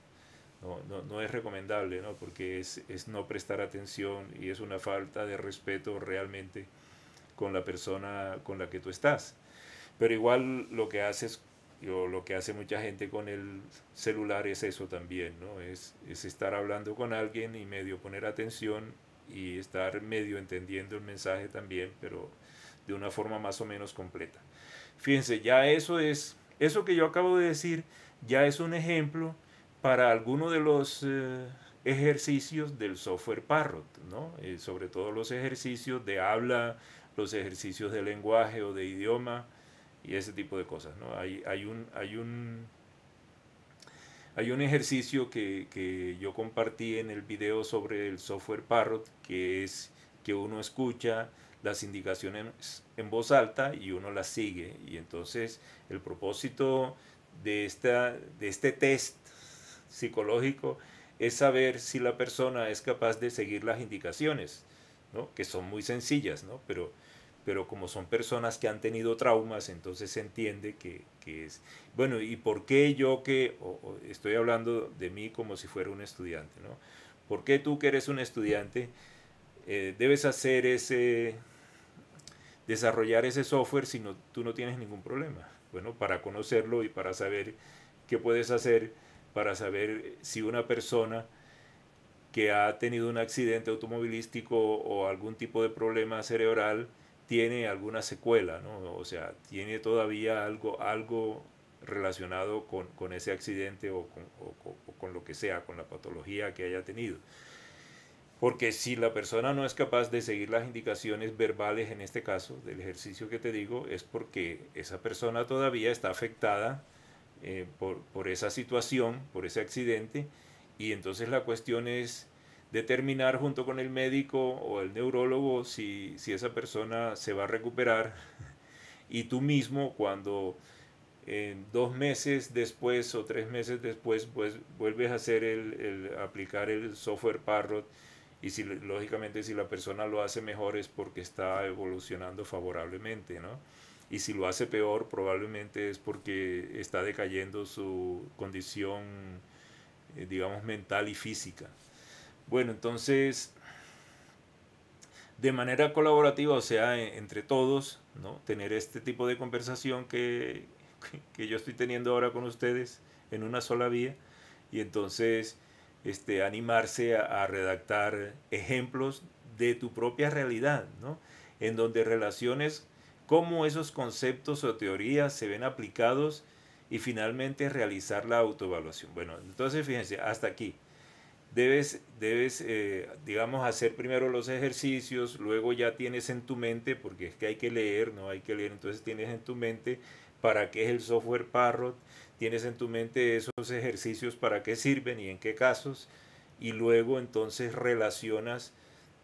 No, es recomendable, ¿no? porque es, es no prestar atención y es una falta de respeto realmente con la persona con la que tú estás. Pero igual lo que haces, o lo que hace mucha gente con el celular es eso también, ¿no? Es, estar hablando con alguien y medio poner atención y estar medio entendiendo el mensaje también, pero de una forma más o menos completa. Fíjense, ya eso es, eso que yo acabo de decir, ya es un ejemplo para alguno de los eh, ejercicios del software Parrot, ¿no? Eh, sobre todo los ejercicios de habla los ejercicios de lenguaje o de idioma y ese tipo de cosas. ¿no? Hay, hay, un, hay, un, hay un ejercicio que, yo compartí en el video sobre el software Parrot, que es que uno escucha las indicaciones en voz alta y uno las sigue. Y entonces el propósito de, esta, de este test psicológico es saber si la persona es capaz de seguir las indicaciones que son muy sencillas, pero, pero como son personas que han tenido traumas, entonces se entiende que, es, bueno, ¿y por qué yo que estoy hablando de mí como si fuera un estudiante? ¿no? ¿Por qué tú que eres un estudiante eh, debes hacer ese, desarrollar ese software si no, tú no tienes ningún problema? Bueno, para conocerlo y para saber qué puedes hacer, para saber si una persona que ha tenido un accidente automovilístico o algún tipo de problema cerebral tiene alguna secuela, o sea, tiene todavía algo, algo relacionado con, ese accidente o con, lo que sea, con la patología que haya tenido. Porque si la persona no es capaz de seguir las indicaciones verbales, en este caso, del ejercicio que te digo, es porque esa persona todavía está afectada eh, por, esa situación, por ese accidente, y entonces la cuestión es determinar junto con el médico o el neurólogo si, esa persona se va a recuperar y tú mismo cuando eh, dos meses después o tres meses después pues vuelves a hacer el, aplicar el software Parrot y si lógicamente si la persona lo hace mejor es porque está evolucionando favorablemente y si lo hace peor probablemente es porque está decayendo su condición eh, digamos, mental y física. Bueno, entonces, de manera colaborativa, o sea, e, entre todos, ¿no? tener este tipo de conversación que, que yo estoy teniendo ahora con ustedes en una sola vía y entonces este, animarse a, redactar ejemplos de tu propia realidad, en donde relaciones cómo esos conceptos o teorías se ven aplicados y finalmente realizar la autoevaluación. Bueno, entonces fíjense, hasta aquí. Debes, debes eh, digamos, hacer primero los ejercicios, luego ya tienes en tu mente, porque es que hay que leer, no hay que leer, entonces tienes en tu mente para qué es el software Parrot, tienes en tu mente esos ejercicios para qué sirven y en qué casos, y luego entonces relacionas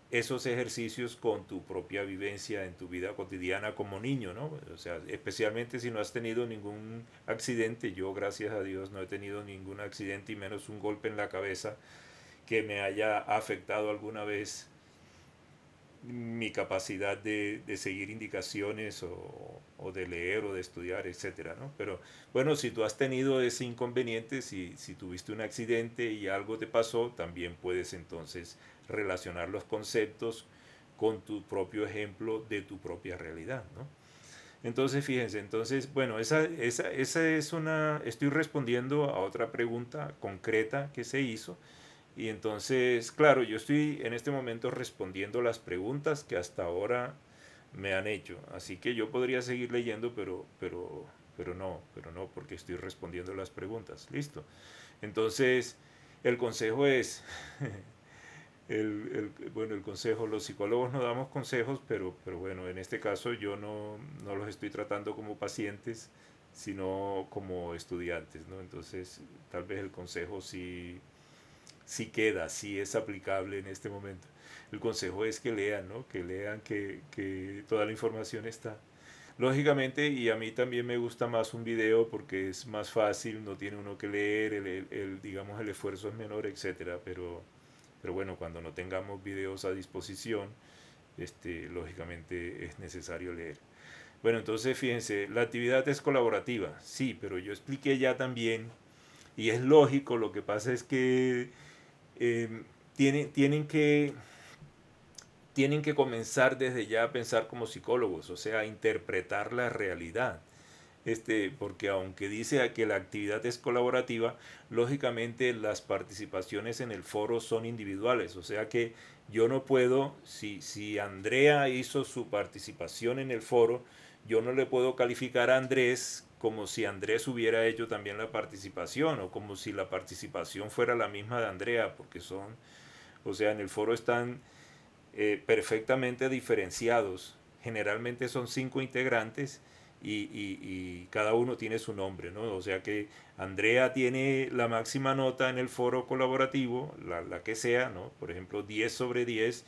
esos ejercicios con tu propia vivencia en tu vida cotidiana como niño, ¿no? O sea, especialmente si no has tenido ningún accidente, yo gracias a Dios no he tenido ningún accidente y menos un golpe en la cabeza que me haya afectado alguna vez mi capacidad de, seguir indicaciones o, de leer o de estudiar, etcétera, ¿no? Pero bueno, si tú has tenido ese inconveniente, si tuviste un accidente y algo te pasó, también puedes entonces relacionar los conceptos con tu propio ejemplo de tu propia realidad, ¿no? Entonces, fíjense, entonces, bueno, esa, esa, es una, estoy respondiendo a otra pregunta concreta que se hizo. Y entonces, claro, yo estoy en este momento respondiendo las preguntas que hasta ahora me han hecho. Así que yo podría seguir leyendo, pero, pero, pero no, pero no, porque estoy respondiendo las preguntas. Listo. Entonces, el consejo es, el, bueno, el consejo, los psicólogos no damos consejos, pero, pero bueno, en este caso yo no, no los estoy tratando como pacientes, sino como estudiantes, ¿no? Entonces, tal vez el consejo sí, sí queda, sí es aplicable en este momento. El consejo es que lean, ¿no? Que lean, que, toda la información está. Lógicamente, y a mí también me gusta más un video porque es más fácil, no tiene uno que leer, el digamos, el esfuerzo es menor, etcétera, pero pero bueno, cuando no tengamos videos a disposición, este, lógicamente es necesario leer. Bueno, entonces fíjense, la actividad es colaborativa, sí, pero yo expliqué ya también, y es lógico, lo que pasa es que em, tienen, que tienen que comenzar desde ya a pensar como psicólogos, o sea, a interpretar la realidad este, porque aunque dice que la actividad es colaborativa, lógicamente las participaciones en el foro son individuales, o sea que yo no puedo, si, Andrea hizo su participación en el foro, yo no le puedo calificar a Andrés como si Andrés hubiera hecho también la participación o como si la participación fuera la misma de Andrea, porque son, o sea, en el foro están eh, perfectamente diferenciados. Generalmente son cinco integrantes y, cada uno tiene su nombre, ¿no? O sea que Andrea tiene la máxima nota en el foro colaborativo, la, que sea, ¿no? Por ejemplo, 10 sobre 10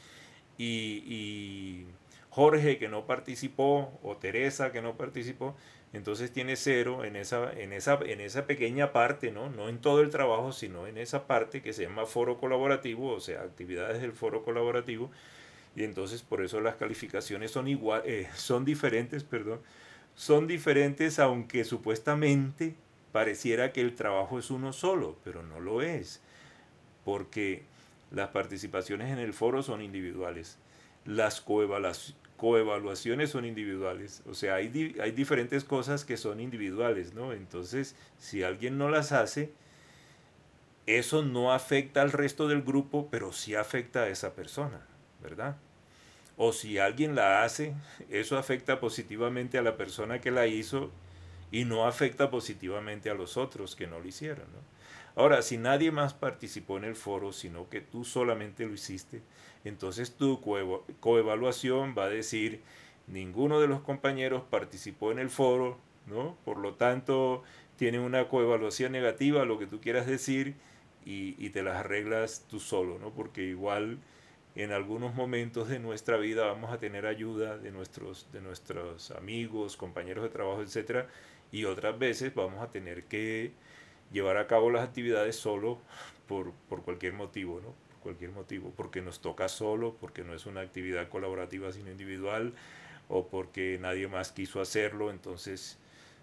y, Jorge que no participó o Teresa que no participó, entonces tiene cero en esa, en esa, en esa pequeña parte, ¿no? No en todo el trabajo, sino en esa parte que se llama foro colaborativo, o sea, actividades del foro colaborativo. Y entonces por eso las calificaciones son, igual, eh, son diferentes, perdón, son diferentes aunque supuestamente pareciera que el trabajo es uno solo, pero no lo es, porque las participaciones en el foro son individuales, las coevaluaciones son individuales, o sea, hay, hay diferentes cosas que son individuales, ¿no? Entonces, si alguien no las hace, eso no afecta al resto del grupo, pero sí afecta a esa persona, ¿verdad? o si alguien la hace, eso afecta positivamente a la persona que la hizo y no afecta positivamente a los otros que no lo hicieron. Ahora, si nadie más participó en el foro, sino que tú solamente lo hiciste, entonces tu coevaluación va a decir, ninguno de los compañeros participó en el foro, ¿no? por lo tanto, tiene una coevaluación negativa, lo que tú quieras decir, y, y te las arreglas tú solo, ¿no? porque igual en algunos momentos de nuestra vida vamos a tener ayuda de nuestros, de nuestros amigos, compañeros de trabajo, etc. Y otras veces vamos a tener que llevar a cabo las actividades solo por, por cualquier motivo, ¿no? Por cualquier motivo, porque nos toca solo, porque no es una actividad colaborativa sino individual, o porque nadie más quiso hacerlo, entonces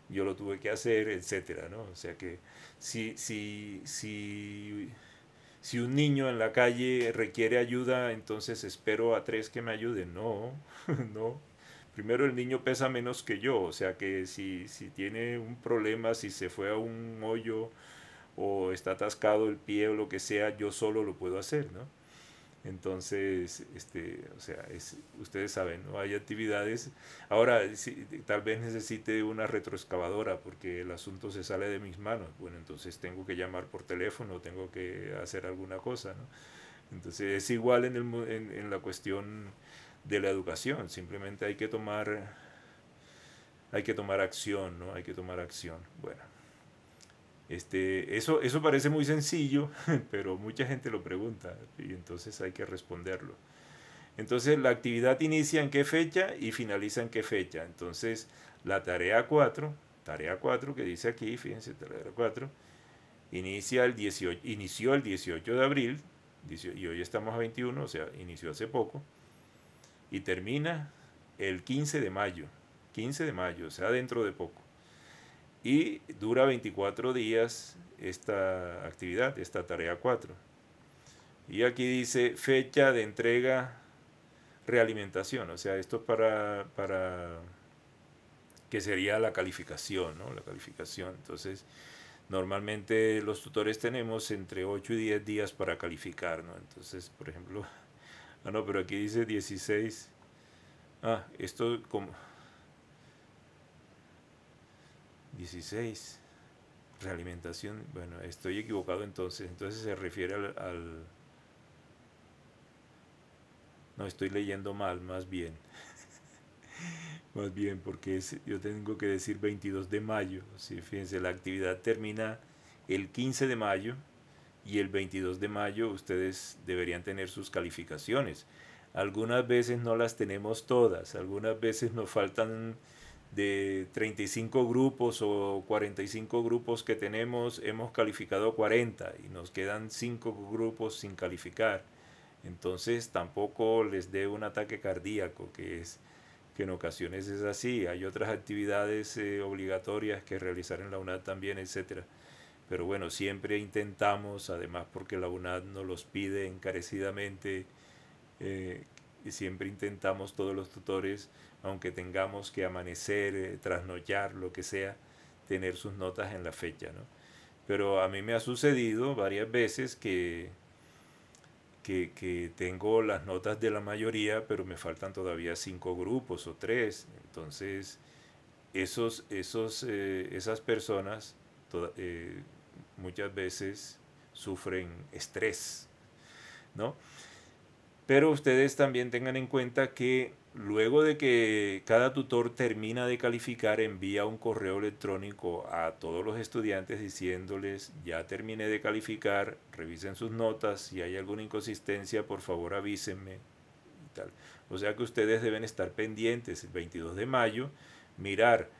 yo lo tuve que hacer, etcétera, ¿no? O sea que si, si, si si un niño en la calle requiere ayuda, entonces espero a tres que me ayuden. No, no. Primero el niño pesa menos que yo, o sea que si, si tiene un problema, si se fue a un hoyo o está atascado el pie o lo que sea, yo solo lo puedo hacer, ¿no? Entonces, este, o sea, ustedes saben, ¿no? Hay actividades. Ahora, tal vez necesite una retroexcavadora porque el asunto se sale de mis manos. Bueno, entonces tengo que llamar por teléfono, tengo que hacer alguna cosa, ¿no? Entonces, es igual en, el, en la cuestión de la educación. Simplemente hay que tomar, hay que tomar acción, ¿no? Hay que tomar acción. Bueno. Este, eso, eso parece muy sencillo, pero mucha gente lo pregunta y entonces hay que responderlo. Entonces la actividad inicia en qué fecha y finaliza en qué fecha. Entonces la tarea 4, tarea 4 que dice aquí, fíjense, tarea 4, inicia el 18, inició el 18 de abril y hoy estamos a 21, o sea, inició hace poco y termina el 15 de mayo, 15 de mayo, o sea, dentro de poco y dura 24 días esta actividad, esta tarea 4. Y aquí dice fecha de entrega, realimentación, o sea, esto para, para que sería la calificación, ¿no? La calificación. Entonces, normalmente los tutores tenemos entre 8 y 10 días para calificar, ¿no? Entonces, por ejemplo, ah, no, pero aquí dice 16. Ah, esto como 16. Realimentación. Bueno, estoy equivocado entonces. Entonces se refiere al, No, estoy leyendo mal, más bien. más bien, porque yo tengo que decir 22 de mayo. ¿sí? Fíjense, la actividad termina el 15 de mayo y el 22 de mayo ustedes deberían tener sus calificaciones. Algunas veces no las tenemos todas, algunas veces nos faltan de 35 grupos o 45 grupos que tenemos, hemos calificado 40 y nos quedan 5 grupos sin calificar. Entonces tampoco les dé un ataque cardíaco, que es que en ocasiones es así. Hay otras actividades eh, obligatorias que realizar en la UNAD también, etcétera. Pero bueno, siempre intentamos, además porque la UNAD nos los pide encarecidamente, eh, y siempre intentamos todos los tutores, aunque tengamos que amanecer, eh, trasnochar, lo que sea, tener sus notas en la fecha, ¿no? Pero a mí me ha sucedido varias veces que, que, tengo las notas de la mayoría, pero me faltan todavía cinco grupos o tres. Entonces, esos, esos, eh, esas personas eh, muchas veces sufren estrés, ¿no? Pero ustedes también tengan en cuenta que luego de que cada tutor termina de calificar, envía un correo electrónico a todos los estudiantes diciéndoles, ya terminé de calificar, revisen sus notas, si hay alguna inconsistencia, por favor avísenme. tal. O sea que ustedes deben estar pendientes el 22 de mayo, mirar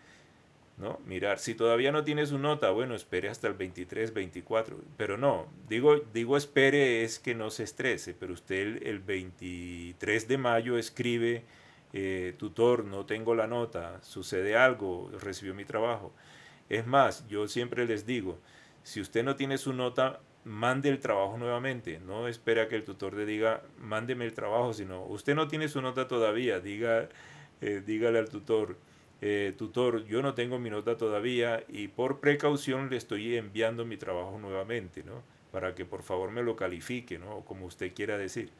¿no? Mirar, si todavía no tiene su nota, bueno, espere hasta el 23, 24, pero no, digo, digo espere es que no se estrese, pero usted el, 23 de mayo escribe, eh, tutor, no tengo la nota, sucede algo, recibió mi trabajo. Es más, yo siempre les digo, si usted no tiene su nota, mande el trabajo nuevamente, no espera que el tutor le diga, mándeme el trabajo, sino, usted no tiene su nota todavía, diga, eh, dígale al tutor, eh, tutor, yo no tengo mi nota todavía y por precaución le estoy enviando mi trabajo nuevamente, ¿no? Para que por favor me lo califique, ¿no? Como usted quiera decir.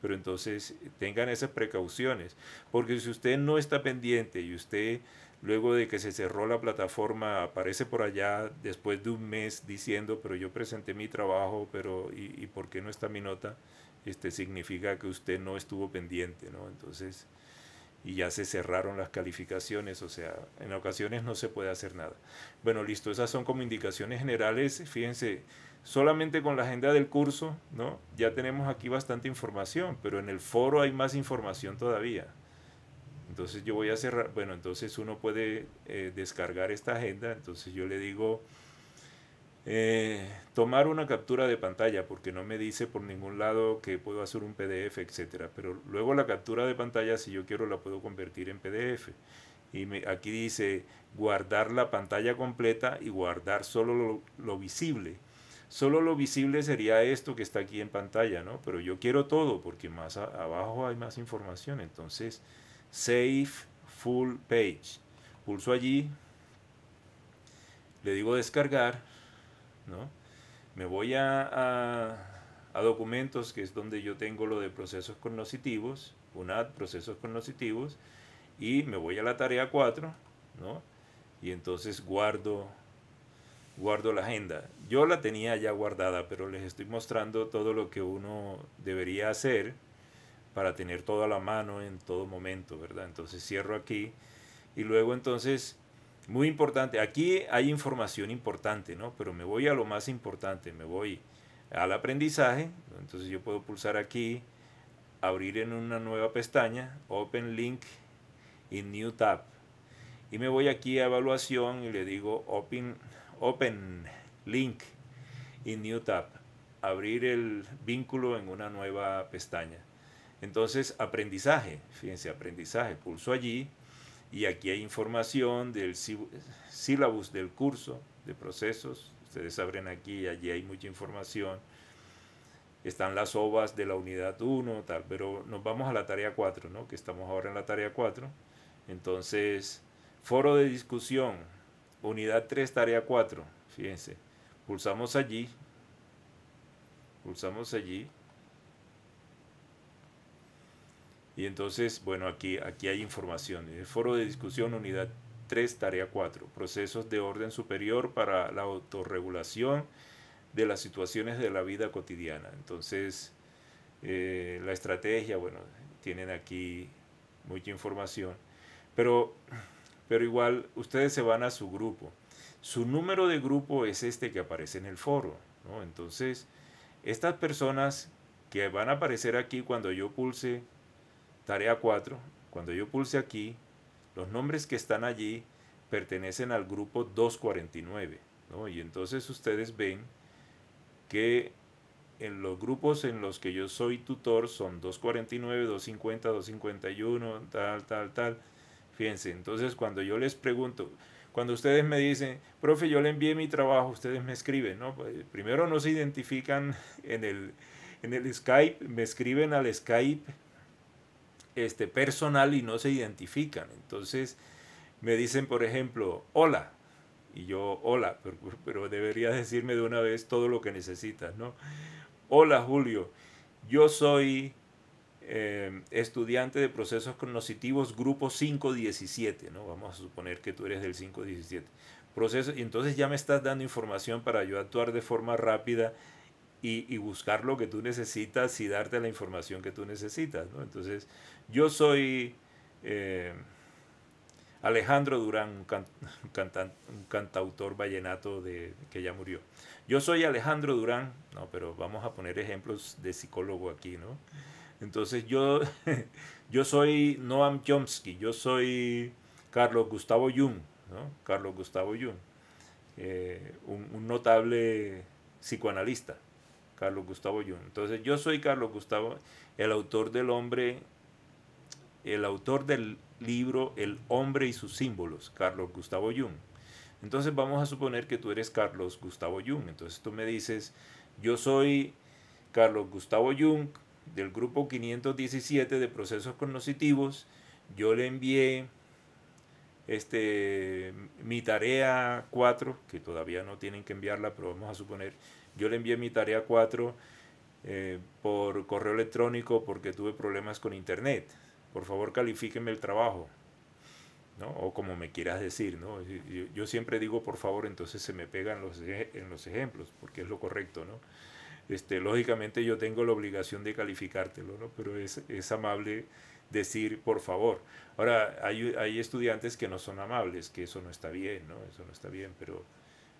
Pero entonces tengan esas precauciones, porque si usted no está pendiente y usted luego de que se cerró la plataforma aparece por allá después de un mes diciendo, pero yo presenté mi trabajo, pero ¿y, y por qué no está mi nota? Este significa que usted no estuvo pendiente, ¿no? Entonces, y ya se cerraron las calificaciones, o sea, en ocasiones no se puede hacer nada. Bueno, listo, esas son como indicaciones generales, fíjense, solamente con la agenda del curso, ¿no? Ya tenemos aquí bastante información, pero en el foro hay más información todavía. Entonces yo voy a cerrar, bueno, entonces uno puede eh, descargar esta agenda, entonces yo le digo... Eh, tomar una captura de pantalla, porque no me dice por ningún lado que puedo hacer un PDF, etcétera. Pero luego la captura de pantalla, si yo quiero, la puedo convertir en PDF. Y me, aquí dice guardar la pantalla completa y guardar solo lo, visible. Solo lo visible sería esto que está aquí en pantalla, ¿no? Pero yo quiero todo porque más abajo hay más información. Entonces, Save Full Page. Pulso allí, le digo descargar ¿no? Me voy a, documentos, que es donde yo tengo lo de procesos cognitivos, UNAD, procesos cognitivos, y me voy a la tarea 4, ¿no? Y entonces guardo, guardo la agenda. Yo la tenía ya guardada, pero les estoy mostrando todo lo que uno debería hacer para tener todo a la mano en todo momento, ¿verdad? Entonces cierro aquí y luego entonces muy importante. Aquí hay información importante, ¿no? Pero me voy a lo más importante, me voy al aprendizaje. Entonces yo puedo pulsar aquí, abrir en una nueva pestaña, Open Link in New Tab. Y me voy aquí a evaluación y le digo Open, open Link in New Tab. Abrir el vínculo en una nueva pestaña. Entonces, aprendizaje, fíjense, aprendizaje, pulso allí y aquí hay información del sílabus del curso de procesos. Ustedes abren aquí, allí hay mucha información. Están las OVAs de la unidad 1, tal, pero nos vamos a la tarea 4, ¿no? que estamos ahora en la tarea 4. Entonces, foro de discusión, unidad 3, tarea 4. Fíjense, pulsamos allí, pulsamos allí Y entonces, bueno, aquí, aquí hay información. El foro de discusión, unidad 3, tarea 4, procesos de orden superior para la autorregulación de las situaciones de la vida cotidiana. Entonces, eh, la estrategia, bueno, tienen aquí mucha información, pero, pero igual ustedes se van a su grupo. Su número de grupo es este que aparece en el foro, Entonces, estas personas que van a aparecer aquí cuando yo pulse Tarea 4. Cuando yo pulse aquí, los nombres que están allí pertenecen al grupo 249. ¿no? Y entonces ustedes ven que en los grupos en los que yo soy tutor son 249, 250, 251, tal, tal, tal. Fíjense, entonces cuando yo les pregunto, cuando ustedes me dicen, profe, yo le envié mi trabajo, ustedes me escriben, ¿no? Pues, primero no se identifican en el, en el Skype, me escriben al Skype este, personal y no se identifican. Entonces me dicen, por ejemplo, hola. Y yo, hola, pero, debería decirme de una vez todo lo que necesitas, ¿no? Hola Julio, yo soy eh, estudiante de procesos cognitivos grupo 517, ¿no? Vamos a suponer que tú eres del 517. Proceso, y entonces ya me estás dando información para yo actuar de forma rápida y, buscar lo que tú necesitas y darte la información que tú necesitas. Entonces, yo soy eh, Alejandro Durán, un, cantautor vallenato de, que ya murió. Yo soy Alejandro Durán, no, pero vamos a poner ejemplos de psicólogo aquí, ¿no? Entonces yo, yo soy Noam Chomsky, yo soy Carlos Gustavo Jung, ¿no? Carlos Gustavo Jung, eh, un notable psicoanalista. Carlos Gustavo Jung. Entonces, yo soy Carlos Gustavo, el autor del hombre, el autor del libro El hombre y sus símbolos, Carlos Gustavo Jung. Entonces, vamos a suponer que tú eres Carlos Gustavo Jung. Entonces, tú me dices, yo soy Carlos Gustavo Jung del grupo 517 de procesos cognitivos. Yo le envié este, mi tarea 4, que todavía no tienen que enviarla, pero vamos a suponer, yo le envié mi tarea 4 eh, por correo electrónico porque tuve problemas con internet. Por favor, califíqueme el trabajo. ¿no? O como me quieras decir, ¿no? Yo, yo, siempre digo por favor, entonces se me pegan los en los ejemplos, porque es lo correcto, ¿no? Este, lógicamente yo tengo la obligación de calificártelo, ¿no? Pero es, es amable decir por favor. Ahora, hay, hay, estudiantes que no son amables, que eso no está bien, ¿no? Eso no está bien, pero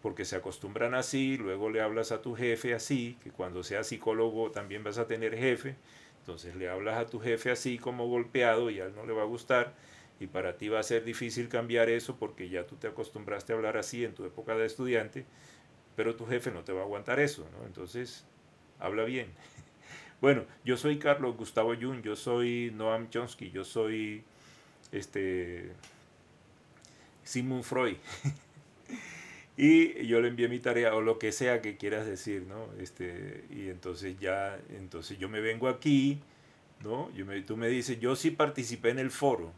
porque se acostumbran así, luego le hablas a tu jefe así, que cuando seas psicólogo también vas a tener jefe, entonces le hablas a tu jefe así como golpeado y a él no le va a gustar y para ti va a ser difícil cambiar eso porque ya tú te acostumbraste a hablar así en tu época de estudiante, pero tu jefe no te va a aguantar eso, ¿no? Entonces, habla bien. Bueno, yo soy Carlos Gustavo Jung, yo soy Noam Chomsky, yo soy este Sigmund Freud. y yo le envié mi tarea o lo que sea que quieras decir, ¿no? Este, y entonces ya, entonces yo me vengo aquí, ¿no? Yo me, tú me dices, yo sí participé en el foro,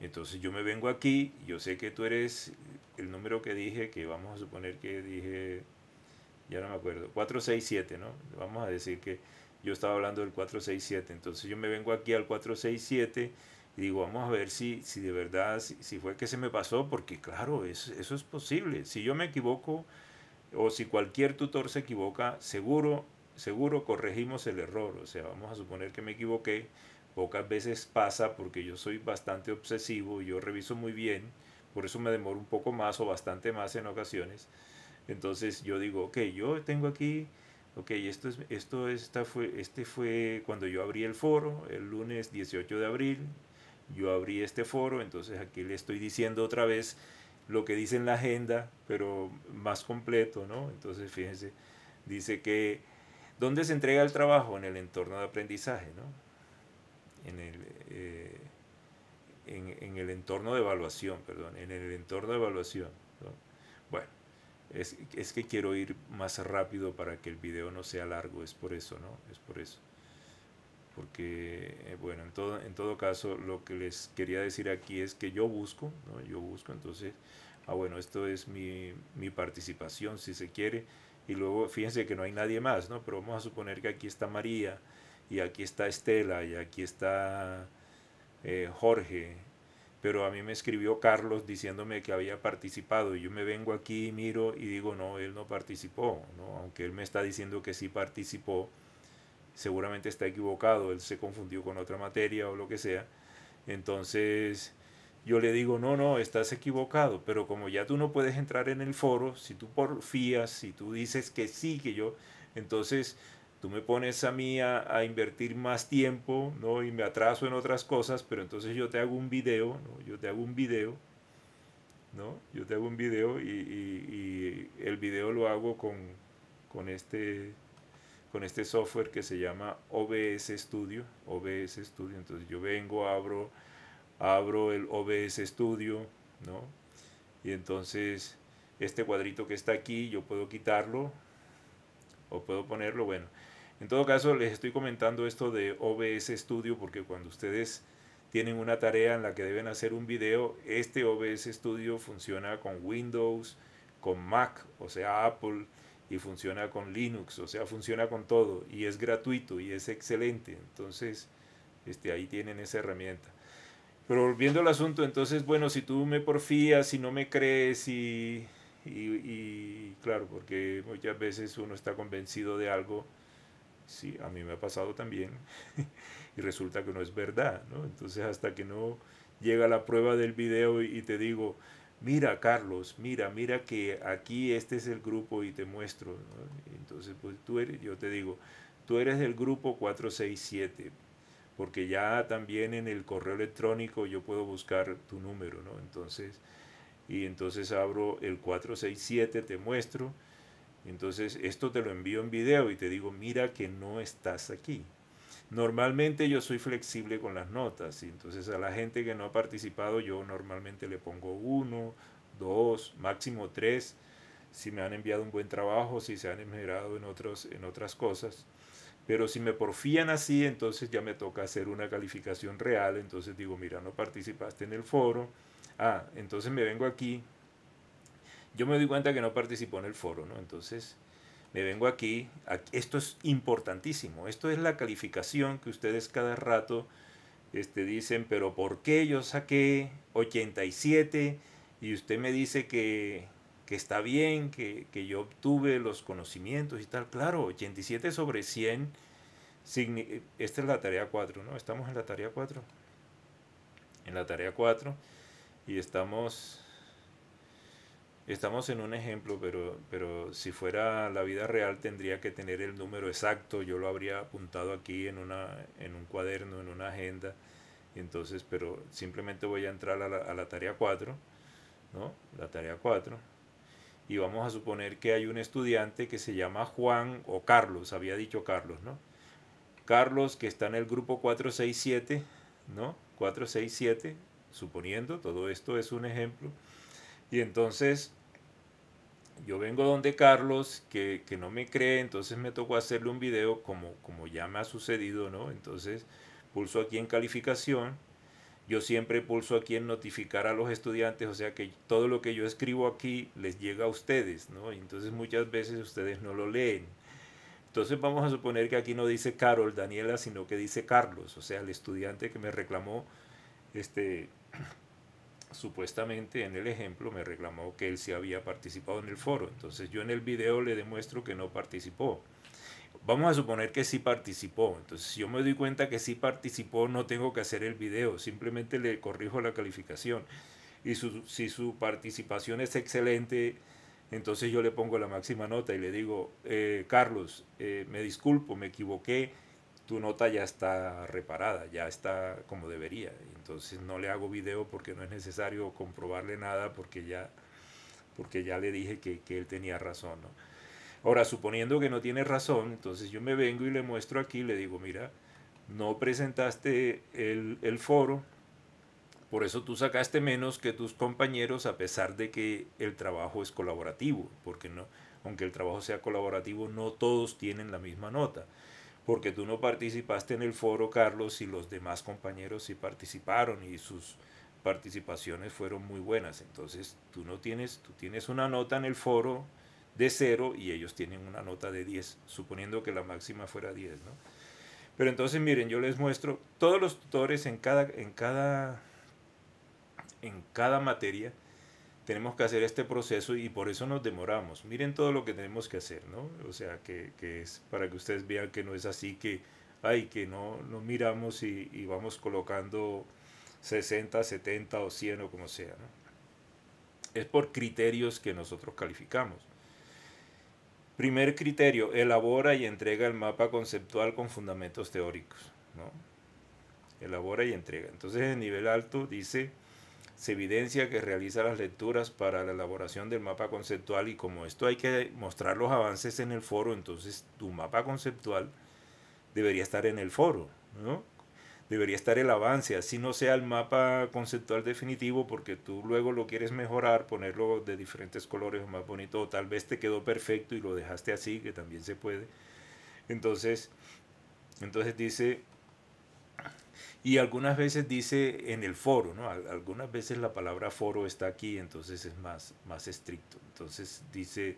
entonces yo me vengo aquí, yo sé que tú eres el número que dije, que vamos a suponer que dije, ya no me acuerdo, 467, ¿no? Vamos a decir que yo estaba hablando del 467, entonces yo me vengo aquí al 467 digo, vamos a ver si, si de verdad, si, fue que se me pasó, porque claro, es, eso es posible. Si yo me equivoco o si cualquier tutor se equivoca, seguro, seguro corregimos el error. O sea, vamos a suponer que me equivoqué. Pocas veces pasa porque yo soy bastante obsesivo, yo reviso muy bien, por eso me demoro un poco más o bastante más en ocasiones. Entonces yo digo, ok, yo tengo aquí Ok, esto es, esto esta fue, este fue cuando yo abrí el foro, el lunes 18 de abril, yo abrí este foro, entonces aquí le estoy diciendo otra vez lo que dice en la agenda, pero más completo, ¿no? Entonces, fíjense, dice que, ¿dónde se entrega el trabajo? En el entorno de aprendizaje, ¿no? En el, eh, en, el entorno de evaluación, perdón, en el entorno de evaluación. ¿no? Bueno, es, es que quiero ir más rápido para que el video no sea largo, es por eso, ¿no? Es por eso porque eh, bueno, en todo, en todo caso lo que les quería decir aquí es que yo busco, ¿no? yo busco, entonces, ah bueno, esto es mi, mi participación si se quiere, y luego fíjense que no hay nadie más, ¿no? pero vamos a suponer que aquí está María, y aquí está Estela, y aquí está eh, Jorge, pero a mí me escribió Carlos diciéndome que había participado y yo me vengo aquí, miro y digo, no, él no participó, ¿no? aunque él me está diciendo que sí participó, seguramente está equivocado, él se confundió con otra materia o lo que sea. Entonces yo le digo, no, no, estás equivocado, pero como ya tú no puedes entrar en el foro, si tú porfías, si tú dices que sí, que yo, entonces tú me pones a mí a, invertir más tiempo, ¿no? Y me atraso en otras cosas, pero entonces yo te hago un video, ¿no? Yo te hago un video, ¿no? Yo te hago un video y, y el video lo hago con, con este con este software que se llama OBS Studio. OBS Studio, entonces yo vengo, abro, abro el OBS Studio, ¿no? Y entonces este cuadrito que está aquí yo puedo quitarlo o puedo ponerlo, bueno. En todo caso les estoy comentando esto de OBS Studio porque cuando ustedes tienen una tarea en la que deben hacer un video, este OBS Studio funciona con Windows, con Mac, o sea, Apple, y funciona con Linux, o sea, funciona con todo y es gratuito y es excelente. Entonces, este, ahí tienen esa herramienta. Pero volviendo al asunto, entonces, bueno, si tú me porfías, si no me crees y, claro, porque muchas veces uno está convencido de algo, sí, a mí me ha pasado también, y resulta que no es verdad, ¿no? Entonces, hasta que no llega la prueba del video y te digo, mira Carlos, mira, mira que aquí este es el grupo y te muestro. Entonces, pues tú eres, yo te digo, tú eres del grupo 467, porque ya también en el correo electrónico yo puedo buscar tu número, ¿no? Entonces, y entonces abro el 467, te muestro. Entonces, esto te lo envío en video y te digo, mira que no estás aquí. Normalmente yo soy flexible con las notas, entonces a la gente que no ha participado yo normalmente le pongo uno, dos, máximo tres, si me han enviado un buen trabajo, si se han emigrado en, otros, en otras cosas. Pero si me porfían así, entonces ya me toca hacer una calificación real, entonces digo, mira, no participaste en el foro, ah, entonces me vengo aquí, yo me doy cuenta que no participó en el foro, ¿no? Entonces me vengo aquí, esto es importantísimo, esto es la calificación que ustedes cada rato este, dicen, pero ¿por qué yo saqué 87 y usted me dice que, está bien, que, que, yo obtuve los conocimientos y tal? Claro, 87 sobre 100, esta es la tarea 4, ¿no? Estamos en la tarea 4, en la tarea 4 y estamos Estamos en un ejemplo, pero, pero si fuera la vida real tendría que tener el número exacto. Yo lo habría apuntado aquí en, una, en un cuaderno, en una agenda. Entonces, pero simplemente voy a entrar a la, a la tarea 4, ¿no? La tarea 4. Y vamos a suponer que hay un estudiante que se llama Juan o Carlos, había dicho Carlos, ¿no? Carlos que está en el grupo 467, ¿no? 467, suponiendo, todo esto es un ejemplo y entonces yo vengo donde Carlos, que, que, no me cree, entonces me tocó hacerle un video como, como ya me ha sucedido, ¿no? Entonces pulso aquí en calificación, yo siempre pulso aquí en notificar a los estudiantes, o sea que todo lo que yo escribo aquí les llega a ustedes, ¿no? Entonces muchas veces ustedes no lo leen. Entonces vamos a suponer que aquí no dice Carol Daniela, sino que dice Carlos, o sea, el estudiante que me reclamó este supuestamente en el ejemplo me reclamó que él sí había participado en el foro. Entonces yo en el video le demuestro que no participó. Vamos a suponer que sí participó. Entonces yo me doy cuenta que sí participó, no tengo que hacer el video, simplemente le corrijo la calificación. Y si su participación es excelente, entonces yo le pongo la máxima nota y le digo, eh, Carlos, eh, me disculpo, me equivoqué tu nota ya está reparada, ya está como debería. Entonces no le hago video porque no es necesario comprobarle nada porque ya, porque ya le dije que, él tenía razón. ¿no? Ahora, suponiendo que no tiene razón, entonces yo me vengo y le muestro aquí, le digo, mira, no presentaste el, el foro, por eso tú sacaste menos que tus compañeros a pesar de que el trabajo es colaborativo, porque no, aunque el trabajo sea colaborativo, no todos tienen la misma nota porque tú no participaste en el foro, Carlos, y los demás compañeros sí participaron y sus participaciones fueron muy buenas. Entonces, tú no tienes, tú tienes una nota en el foro de cero y ellos tienen una nota de 10, suponiendo que la máxima fuera 10, ¿no? Pero entonces, miren, yo les muestro todos los tutores en cada en cada en cada materia tenemos que hacer este proceso y por eso nos demoramos. Miren todo lo que tenemos que hacer, ¿no? O sea, que, es para que ustedes vean que no es así que, ay, que no, no miramos y, y, vamos colocando 60, 70 o 100 o como sea, ¿no? Es por criterios que nosotros calificamos. Primer criterio, elabora y entrega el mapa conceptual con fundamentos teóricos, ¿no? Elabora y entrega. Entonces, en nivel alto dice se evidencia que realiza las lecturas para la elaboración del mapa conceptual y como esto hay que mostrar los avances en el foro, entonces tu mapa conceptual debería estar en el foro, ¿no? Debería estar el avance, así no sea el mapa conceptual definitivo porque tú luego lo quieres mejorar, ponerlo de diferentes colores más bonito o tal vez te quedó perfecto y lo dejaste así, que también se puede. Entonces, entonces dice y algunas veces dice en el foro, ¿no? Algunas veces la palabra foro está aquí, entonces es más, más estricto. Entonces dice,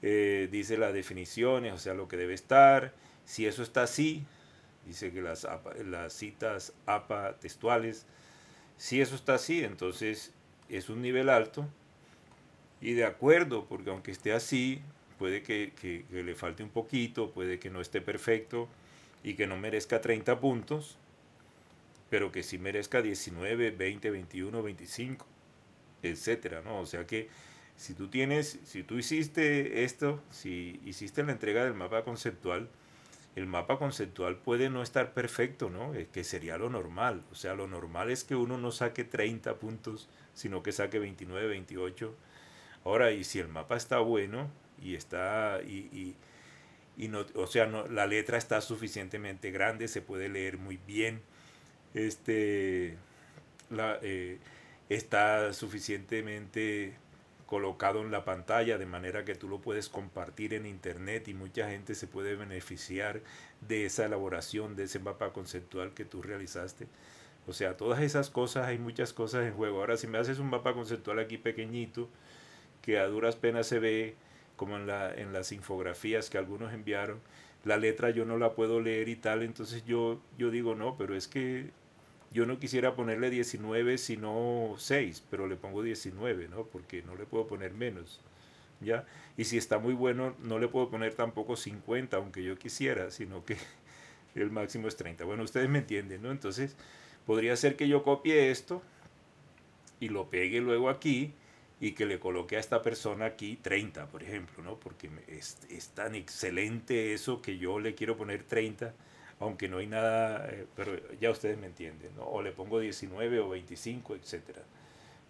eh, dice las definiciones, o sea, lo que debe estar. Si eso está así, dice que las, las citas APA textuales, si eso está así, entonces es un nivel alto. Y de acuerdo, porque aunque esté así, puede que, que le falte un poquito, puede que no esté perfecto y que no merezca 30 puntos pero que sí merezca 19, 20, 21, 25, etcétera, ¿no? O sea que si tú tienes, si tú hiciste esto, si hiciste la entrega del mapa conceptual, el mapa conceptual puede no estar perfecto, ¿no? Es eh, que sería lo normal. O sea, lo normal es que uno no saque 30 puntos, sino que saque 29, 28. Ahora, y si el mapa está bueno y está, y, y no, o sea, no, la letra está suficientemente grande, se puede leer muy bien, este, eh, está suficientemente colocado en la pantalla de manera que tú lo puedes compartir en internet y mucha gente se puede beneficiar de esa elaboración, de ese mapa conceptual que tú realizaste. O sea, todas esas cosas, hay muchas cosas en juego. Ahora, si me haces un mapa conceptual aquí pequeñito, que a duras penas se ve, como en, la, en las infografías que algunos enviaron, la letra yo no la puedo leer y tal, entonces yo, yo digo, no, pero es que yo no quisiera ponerle 19 sino 6, pero le pongo 19, ¿no? Porque no le puedo poner menos, ¿ya? Y si está muy bueno, no le puedo poner tampoco 50, aunque yo quisiera, sino que el máximo es 30. Bueno, ustedes me entienden, ¿no? Entonces, podría ser que yo copie esto y lo pegue luego aquí y que le coloque a esta persona aquí 30, por ejemplo, ¿no? Porque es, es tan excelente eso que yo le quiero poner 30 aunque no hay nada, eh, pero ya ustedes me entienden, ¿no? o le pongo 19 o 25, etc.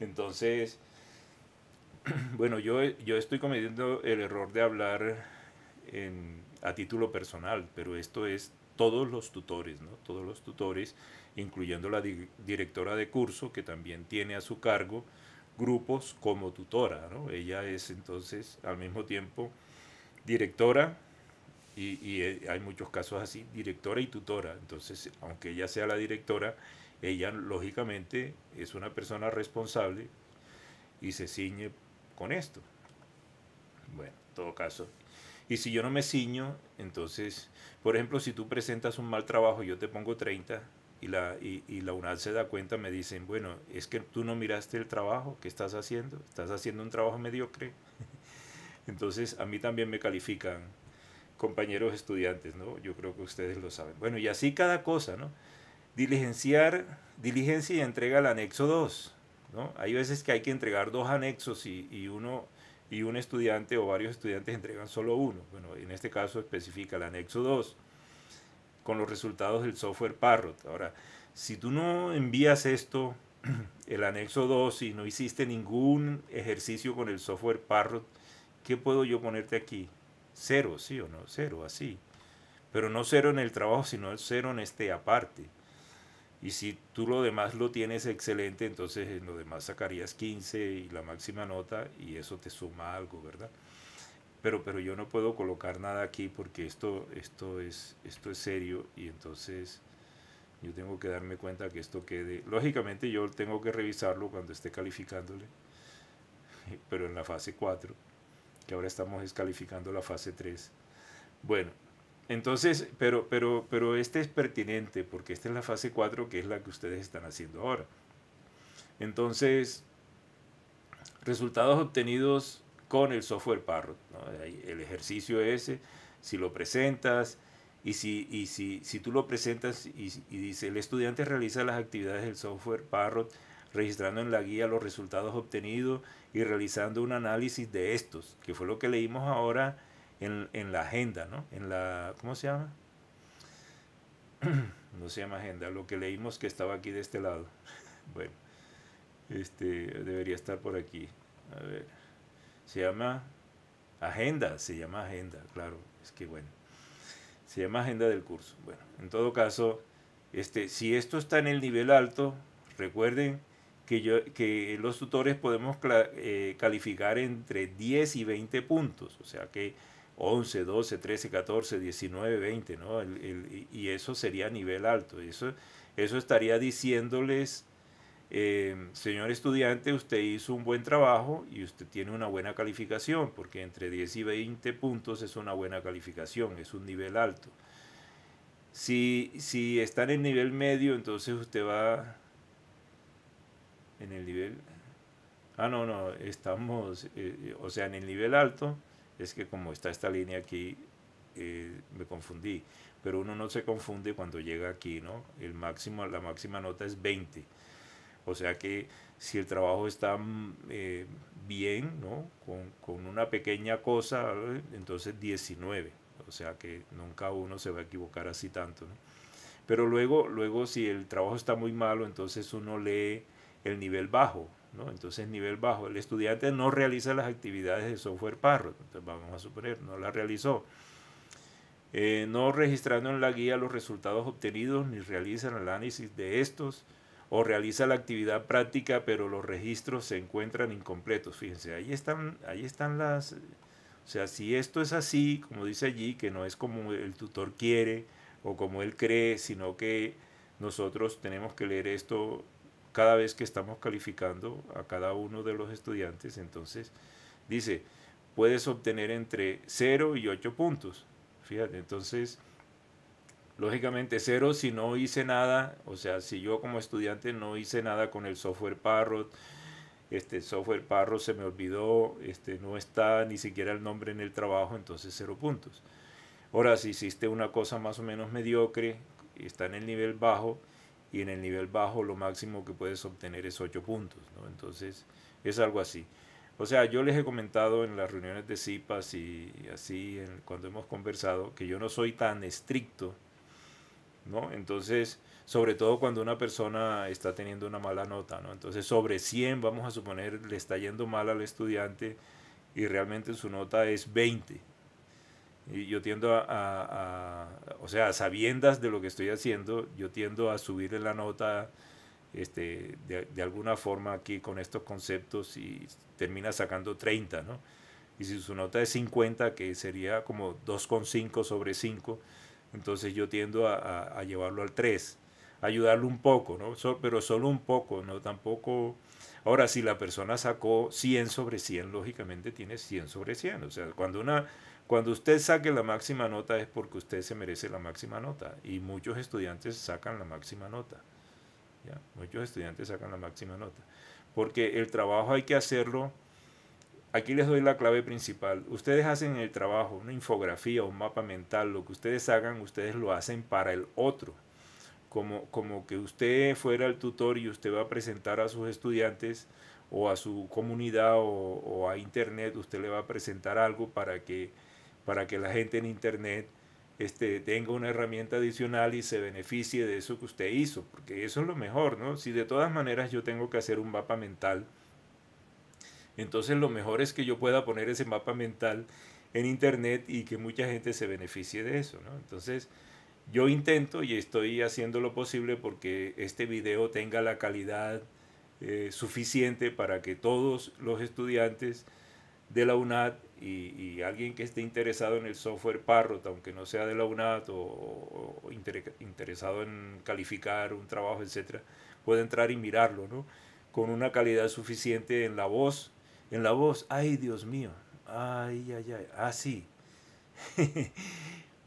Entonces, bueno, yo, yo estoy cometiendo el error de hablar en, a título personal, pero esto es todos los tutores, ¿no? todos los tutores, incluyendo la directora de curso, que también tiene a su cargo grupos como tutora. ¿no? Ella es entonces al mismo tiempo directora, y, eh, hay muchos casos así, directora y tutora. Entonces, aunque ella sea la directora, ella lógicamente es una persona responsable y se ciñe con esto. Bueno, en todo caso. Y si yo no me ciño, entonces, por ejemplo, si tú presentas un mal trabajo, yo te pongo 30 y la, y, y la UNAD se da cuenta, me dicen, bueno, es que tú no miraste el trabajo que estás haciendo, estás haciendo un trabajo mediocre. entonces, a mí también me califican compañeros estudiantes, ¿no? Yo creo que ustedes lo saben. Bueno, y así cada cosa, ¿no? Diligenciar, diligencia y entrega el anexo 2, ¿no? Hay veces que hay que entregar dos anexos y, y uno y un estudiante o varios estudiantes entregan solo uno. Bueno, en este caso especifica el anexo 2 con los resultados del software Parrot. Ahora, si tú no envías esto, el anexo 2, y no hiciste ningún ejercicio con el software Parrot, ¿qué puedo yo ponerte aquí? Cero, sí o no, cero, así. Pero no cero en el trabajo, sino cero en este aparte. Y si tú lo demás lo tienes excelente, entonces en eh, lo demás sacarías 15 y la máxima nota y eso te suma algo, ¿verdad? Pero, pero yo no puedo colocar nada aquí porque esto, esto, es, esto es serio y entonces yo tengo que darme cuenta que esto quede. Lógicamente yo tengo que revisarlo cuando esté calificándole, pero en la fase 4 ahora estamos descalificando la fase 3. Bueno, entonces, pero, pero, pero este es pertinente porque esta es la fase 4 que es la que ustedes están haciendo ahora. Entonces, resultados obtenidos con el software Parrot. El ejercicio ese, si lo presentas y si, si, tú lo presentas y, y dice, el estudiante realiza las actividades del software Parrot registrando en la guía los resultados obtenidos y realizando un análisis de estos, que fue lo que leímos ahora en, la agenda, ¿no? En la, ¿Cómo se llama? no se llama agenda, lo que leímos que estaba aquí de este lado. bueno, este debería estar por aquí. A ver, se llama agenda, se llama agenda, claro, es que bueno, se llama agenda del curso. Bueno, en todo caso, este, si esto está en el nivel alto, recuerden que, los tutores podemos eh, calificar entre 10 y 20 puntos, o sea que 11, 12, 13, 14, 19, 20, ¿no? y eso sería nivel alto. Eso, eso estaría diciéndoles, eh, señor estudiante, usted hizo un buen trabajo y usted tiene una buena calificación, porque entre 10 y 20 puntos es una buena calificación, es un nivel alto. Si, si están en nivel medio, entonces usted va en el nivel... Ah, no, no, estamos, eh, eh, o sea, en el nivel alto es que como está esta línea aquí, eh, me confundí, pero uno no se confunde cuando llega aquí, ¿no? El máximo, la máxima nota es 20. O sea que si el trabajo está mm, bien, ¿no? Con, con, una pequeña cosa, entonces 19. O sea que nunca uno se va a equivocar así tanto, ¿no? Pero luego, luego si el trabajo está muy malo, entonces uno lee el nivel bajo. ¿no? Entonces, nivel bajo, el estudiante no realiza las actividades de software parro entonces vamos a suponer, no las realizó. Eh, no registrando en la guía los resultados obtenidos ni realiza el análisis de estos o realiza la actividad práctica pero los registros se encuentran incompletos. Fíjense, ahí están, ahí están las... O sea, si esto es así, como dice allí, que no es como el tutor quiere o como él cree, sino que nosotros tenemos que leer esto cada vez que estamos calificando a cada uno de los estudiantes. Entonces, dice, puedes obtener entre 0 y 8 puntos. Fíjate, entonces, lógicamente 0 si no hice nada, o sea, si yo como estudiante no hice nada con el software Parrot, este software Parrot se me olvidó, este no está ni siquiera el nombre en el trabajo, entonces 0 puntos. Ahora, si hiciste una cosa más o menos mediocre, está en el nivel bajo, y en el nivel bajo lo máximo que puedes obtener es 8 puntos. ¿no? Entonces es algo así. O sea, yo les he comentado en las reuniones de CIPAS y así cuando hemos conversado que yo no soy tan estricto, ¿no? Entonces, sobre todo cuando una persona está teniendo una mala nota, ¿no? Entonces, sobre 100, vamos a suponer, le está yendo mal al estudiante y realmente su nota es 20 y yo tiendo a, o sea, sabiendas de lo que estoy haciendo, yo tiendo a subirle la nota este, de, alguna forma aquí con estos conceptos y termina sacando 30, ¿no? Y si su nota es 50, que sería como 2,5 sobre 5, entonces yo tiendo a, llevarlo al 3, ayudarlo un poco, ¿no? pero solo un poco, ¿no? Tampoco... Ahora, si la persona sacó 100 sobre 100, lógicamente tiene 100 sobre 100. O sea, cuando una cuando usted saque la máxima nota es porque usted se merece la máxima nota y muchos estudiantes sacan la máxima nota. Muchos estudiantes sacan la máxima nota. Porque el trabajo hay que hacerlo. Aquí les doy la clave principal. Ustedes hacen el trabajo, una infografía, un mapa mental, lo que ustedes hagan, ustedes lo hacen para el otro. Como, como que usted fuera el tutor y usted va a presentar a sus estudiantes o a su comunidad o a internet, usted le va a presentar algo para que para que la gente en Internet este, tenga una herramienta adicional y se beneficie de eso que usted hizo, porque eso es lo mejor, ¿no? Si de todas maneras yo tengo que hacer un mapa mental, entonces lo mejor es que yo pueda poner ese mapa mental en Internet y que mucha gente se beneficie de eso, ¿no? Entonces yo intento y estoy haciendo lo posible porque este video tenga la calidad eh, suficiente para que todos los estudiantes de la UNAD y, alguien que esté interesado en el software Parrot, aunque no sea de la UNAT o, interesado en calificar un trabajo, etcétera, puede entrar y mirarlo, ¿no? Con una calidad suficiente en la voz, en la voz, ay Dios mío, ay, ay, ay, ah sí,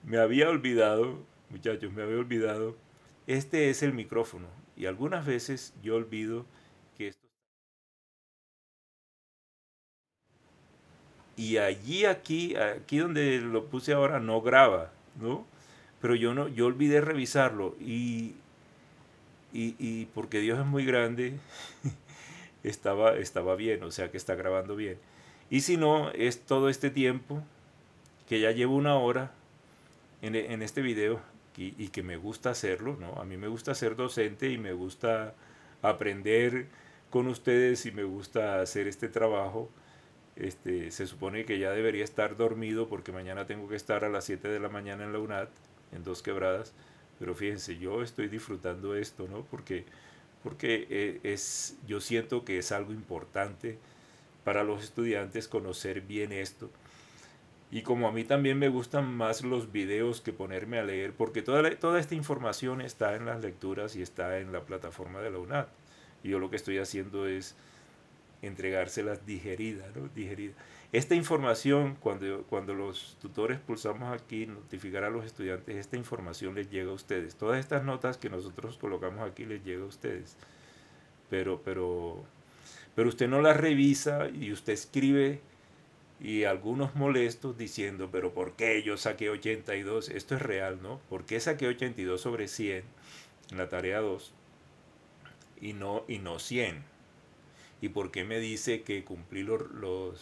me había olvidado, muchachos, me había olvidado, este es el micrófono y algunas veces yo olvido y allí aquí, aquí donde lo puse ahora no graba, ¿no? Pero yo no, yo olvidé revisarlo y, y, y porque Dios es muy grande, estaba, estaba bien, o sea que está grabando bien. Y si no, es todo este tiempo, que ya llevo una hora en, en este video y, y, que me gusta hacerlo, ¿no? A mí me gusta ser docente y me gusta aprender con ustedes y me gusta hacer este trabajo este, se supone que ya debería estar dormido porque mañana tengo que estar a las 7 de la mañana en la UNAT en dos quebradas. Pero fíjense, yo estoy disfrutando esto, ¿no? Porque, porque eh, es, yo siento que es algo importante para los estudiantes conocer bien esto. Y como a mí también me gustan más los videos que ponerme a leer, porque toda, toda esta información está en las lecturas y está en la plataforma de la UNAT Y yo lo que estoy haciendo es entregárselas digeridas. ¿no? Digerida. Esta información, cuando, cuando los tutores pulsamos aquí, notificar a los estudiantes, esta información les llega a ustedes. Todas estas notas que nosotros colocamos aquí les llega a ustedes. Pero, pero, pero usted no las revisa y usted escribe y algunos molestos diciendo, pero ¿por qué yo saqué 82? Esto es real, ¿no? ¿Por qué saqué 82 sobre 100 en la tarea 2 y no, y no 100? y por qué me dice que cumplí los,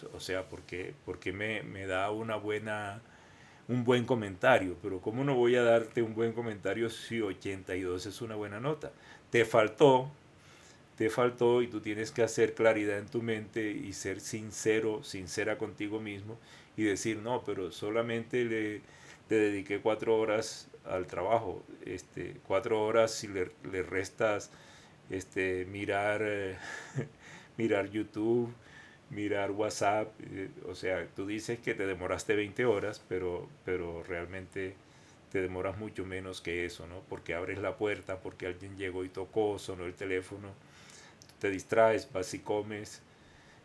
o sea, por qué, me, da una buena, un buen comentario, pero ¿cómo no voy a darte un buen comentario si 82 es una buena nota? Te faltó, te faltó y tú tienes que hacer claridad en tu mente y ser sincero, sincera contigo mismo y decir, no, pero solamente le, dediqué cuatro horas al trabajo, este, cuatro horas si le, restas este, mirar... Eh, mirar YouTube, mirar WhatsApp. Eh, o sea, tú dices que te demoraste 20 horas, pero, pero realmente te demoras mucho menos que eso, ¿no? Porque abres la puerta, porque alguien llegó y tocó, sonó el teléfono, te distraes, vas y comes,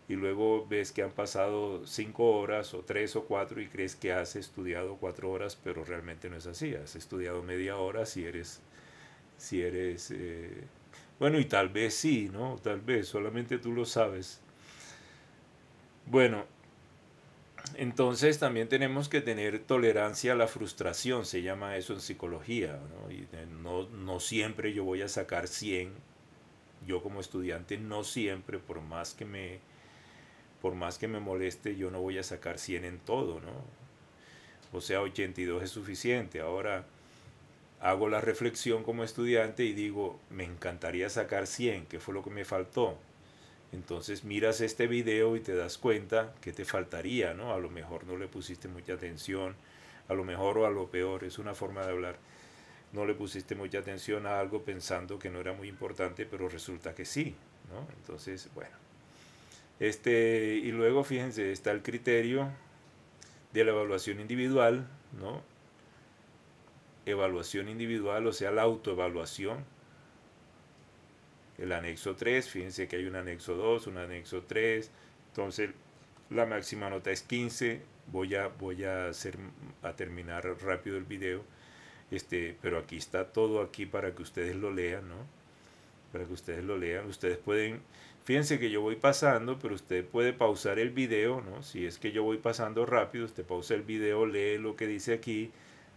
y luego ves que han pasado cinco horas o tres o cuatro y crees que has estudiado cuatro horas, pero realmente no es así, has estudiado media hora si eres, si eres eh, bueno, y tal vez sí, ¿no? Tal vez, solamente tú lo sabes. Bueno, entonces también tenemos que tener tolerancia a la frustración, se llama eso en psicología, ¿no? Y no, siempre yo voy a sacar 100, yo como estudiante no siempre, por más que me, por más que me moleste, yo no voy a sacar 100 en todo, ¿no? O sea, 82 es suficiente. Ahora, hago la reflexión como estudiante y digo, me encantaría sacar 100, que fue lo que me faltó. Entonces miras este video y te das cuenta que te faltaría, ¿no? A lo mejor no le pusiste mucha atención, a lo mejor o a lo peor, es una forma de hablar. No le pusiste mucha atención a algo pensando que no era muy importante, pero resulta que sí, ¿no? Entonces, bueno. Este, y luego fíjense, está el criterio de la evaluación individual, ¿no? evaluación individual, o sea, la autoevaluación. El anexo 3, fíjense que hay un anexo 2, un anexo 3. Entonces, la máxima nota es 15. Voy a, voy a, hacer, a terminar rápido el video. Este, pero aquí está todo aquí para que ustedes lo lean, ¿no? Para que ustedes lo lean. Ustedes pueden, fíjense que yo voy pasando, pero usted puede pausar el video, ¿no? Si es que yo voy pasando rápido, usted pausa el video, lee lo que dice aquí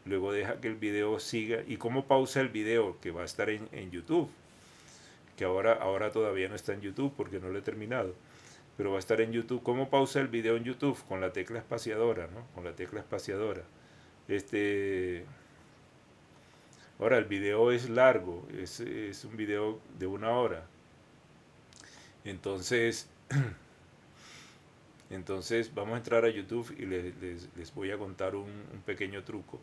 luego deja que el video siga y cómo pausa el video que va a estar en, YouTube que ahora, ahora todavía no está en YouTube porque no lo he terminado pero va a estar en YouTube. ¿Cómo pausa el video en YouTube? Con la tecla espaciadora, ¿no? Con la tecla espaciadora. Este. Ahora, el video es largo, es, es un video de una hora. Entonces, Entonces vamos a entrar a YouTube y les, voy a contar un, pequeño truco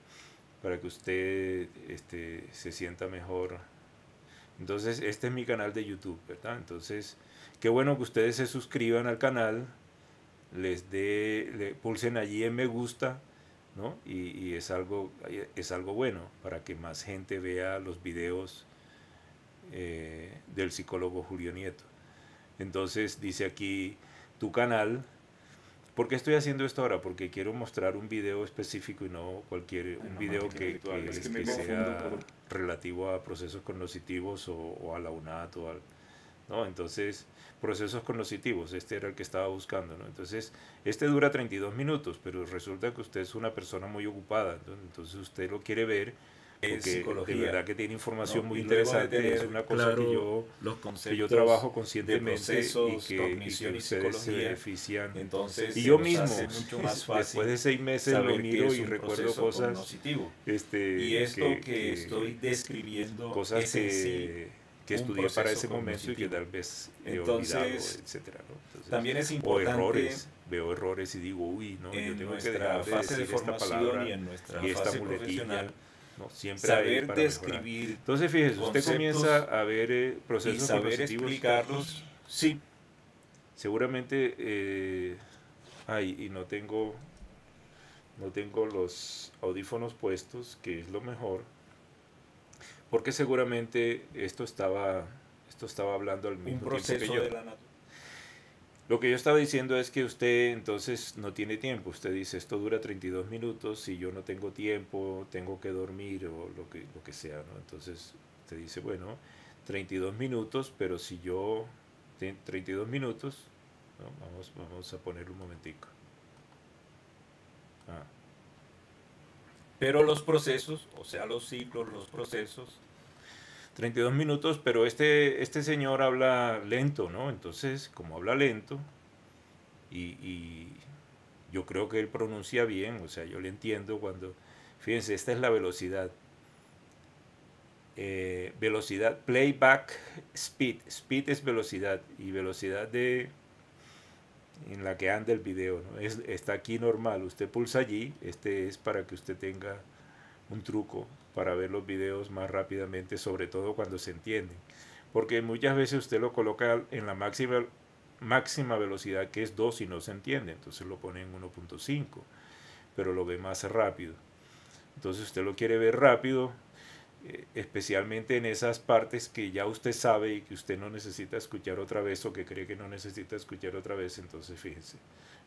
para que usted este, se sienta mejor. Entonces este es mi canal de YouTube, ¿verdad? Entonces qué bueno que ustedes se suscriban al canal, les dé, pulsen allí en me gusta, ¿no? Y, es, algo, es algo bueno para que más gente vea los videos eh, del psicólogo Julio Nieto. Entonces dice aquí tu canal ¿Por qué estoy haciendo esto ahora? Porque quiero mostrar un video específico y no cualquier un video que, sea relativo a procesos cognitivos o, a la UNAT o al... ¿no? Entonces, procesos cognitivos, este era el que estaba buscando, ¿no? Entonces, este dura 32 minutos, pero resulta que usted es una persona muy ocupada, entonces usted lo quiere ver porque psicología. de verdad que tiene información muy interesante, es una cosa que yo los trabajo conscientemente y que, y ustedes se benefician. y yo mismo después de seis meses lo miro y recuerdo cosas este y esto que, estoy describiendo cosas que estudié para ese momento y que tal vez he olvidado, etcétera. ¿no? también es importante. O errores, veo errores y digo, uy, no, yo tengo que dejar de decir esta palabra y, y esta muletilla ¿no? Siempre saber para describir. Entonces, fíjese, usted comienza a ver eh, procesos y saber explicarlos. Sí. Seguramente, eh, ay, y no tengo, no tengo los audífonos puestos, que es lo mejor, porque seguramente esto estaba, esto estaba hablando al mismo tiempo lo que yo estaba diciendo es que usted entonces no tiene tiempo. Usted dice, esto dura 32 minutos, si yo no tengo tiempo, tengo que dormir o lo que, lo que sea, ¿no? Entonces usted dice, bueno, 32 minutos, pero si yo... tengo 32 minutos, vamos, vamos a poner un momentico. Ah. Pero los procesos, o sea, los ciclos, los procesos, 32 minutos, pero este, este señor habla lento, ¿no? Entonces, como habla lento, y, yo creo que él pronuncia bien, o sea, yo le entiendo cuando, fíjense, esta es la velocidad. Eh, velocidad, playback speed, speed es velocidad y velocidad de en la que anda el video, ¿no? es, está aquí normal, usted pulsa allí, este es para que usted tenga un truco para ver los videos más rápidamente, sobre todo cuando se entienden. Porque muchas veces usted lo coloca en la máxima, máxima velocidad que es 2 y no se entiende, entonces lo pone en 1.5, pero lo ve más rápido. Entonces usted lo quiere ver rápido, eh, especialmente en esas partes que ya usted sabe y que usted no necesita escuchar otra vez o que cree que no necesita escuchar otra vez, entonces fíjense.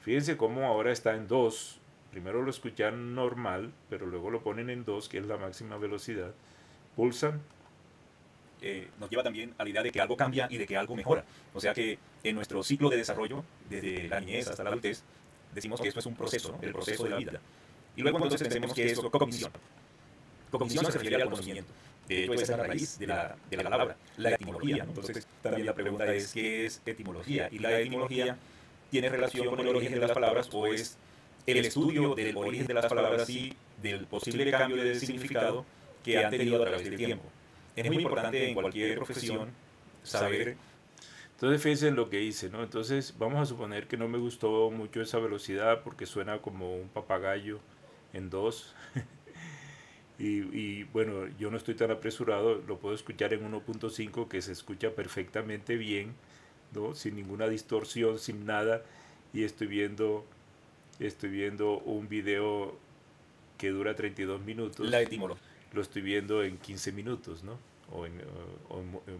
Fíjense cómo ahora está en 2 primero lo escuchan normal, pero luego lo ponen en 2, que es la máxima velocidad, pulsan. Eh, nos lleva también a la idea de que algo cambia y de que algo mejora. O sea que en nuestro ciclo de desarrollo, desde la niñez hasta la adultez, decimos que esto es un proceso, el proceso de la vida. Y luego entonces pensemos que es cognición. Cognición se refiere al conocimiento. De hecho, esa es la raíz de la, de la palabra, la etimología. Entonces, también la pregunta es, ¿qué es etimología? Y la etimología tiene relación con el origen de las palabras o es el estudio del origen de las palabras y del posible cambio de significado que han tenido a través del tiempo. Es muy importante en cualquier profesión saber entonces fíjense en lo que hice, ¿no? Entonces vamos a suponer que no me gustó mucho esa velocidad porque suena como un papagayo en dos. y, y, bueno, yo no estoy tan apresurado, lo puedo escuchar en 1.5 que se escucha perfectamente bien, ¿no? Sin ninguna distorsión, sin nada. Y estoy viendo estoy viendo un video que dura 32 minutos. Lo estoy viendo en 15 minutos, ¿no? O en,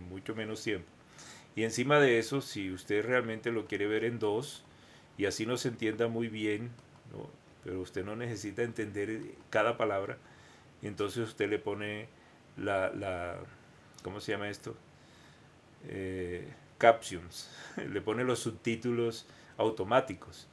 mucho menos tiempo. Y encima de eso, si usted realmente lo quiere ver en dos, y así no se entienda muy bien, pero usted no necesita entender cada palabra, entonces usted le pone la, ¿cómo se llama esto? Eh, captions, le pone los subtítulos automáticos.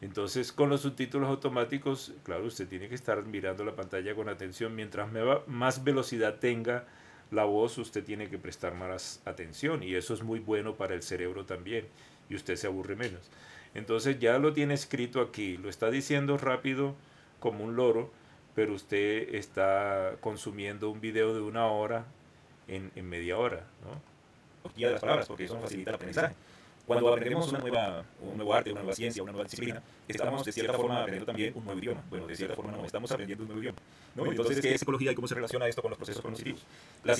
Entonces, con los subtítulos automáticos, claro, usted tiene que estar mirando la pantalla con atención. Mientras más velocidad tenga la voz, usted tiene que prestar más atención y eso es muy bueno para el cerebro también y usted se aburre menos. Entonces, ya lo tiene escrito aquí, lo está diciendo rápido como un loro, pero usted está consumiendo un video de una hora en, media hora, ¿no? las palabras, porque eso facilita el aprendizaje. Cuando aprendemos una nueva, un nuevo arte, una nueva ciencia, una nueva disciplina, estamos de cierta forma aprendiendo también un nuevo idioma. Bueno, de cierta forma no, estamos aprendiendo un nuevo idioma. Entonces, ¿qué es psicología y cómo se relaciona esto con los procesos cognitivos? La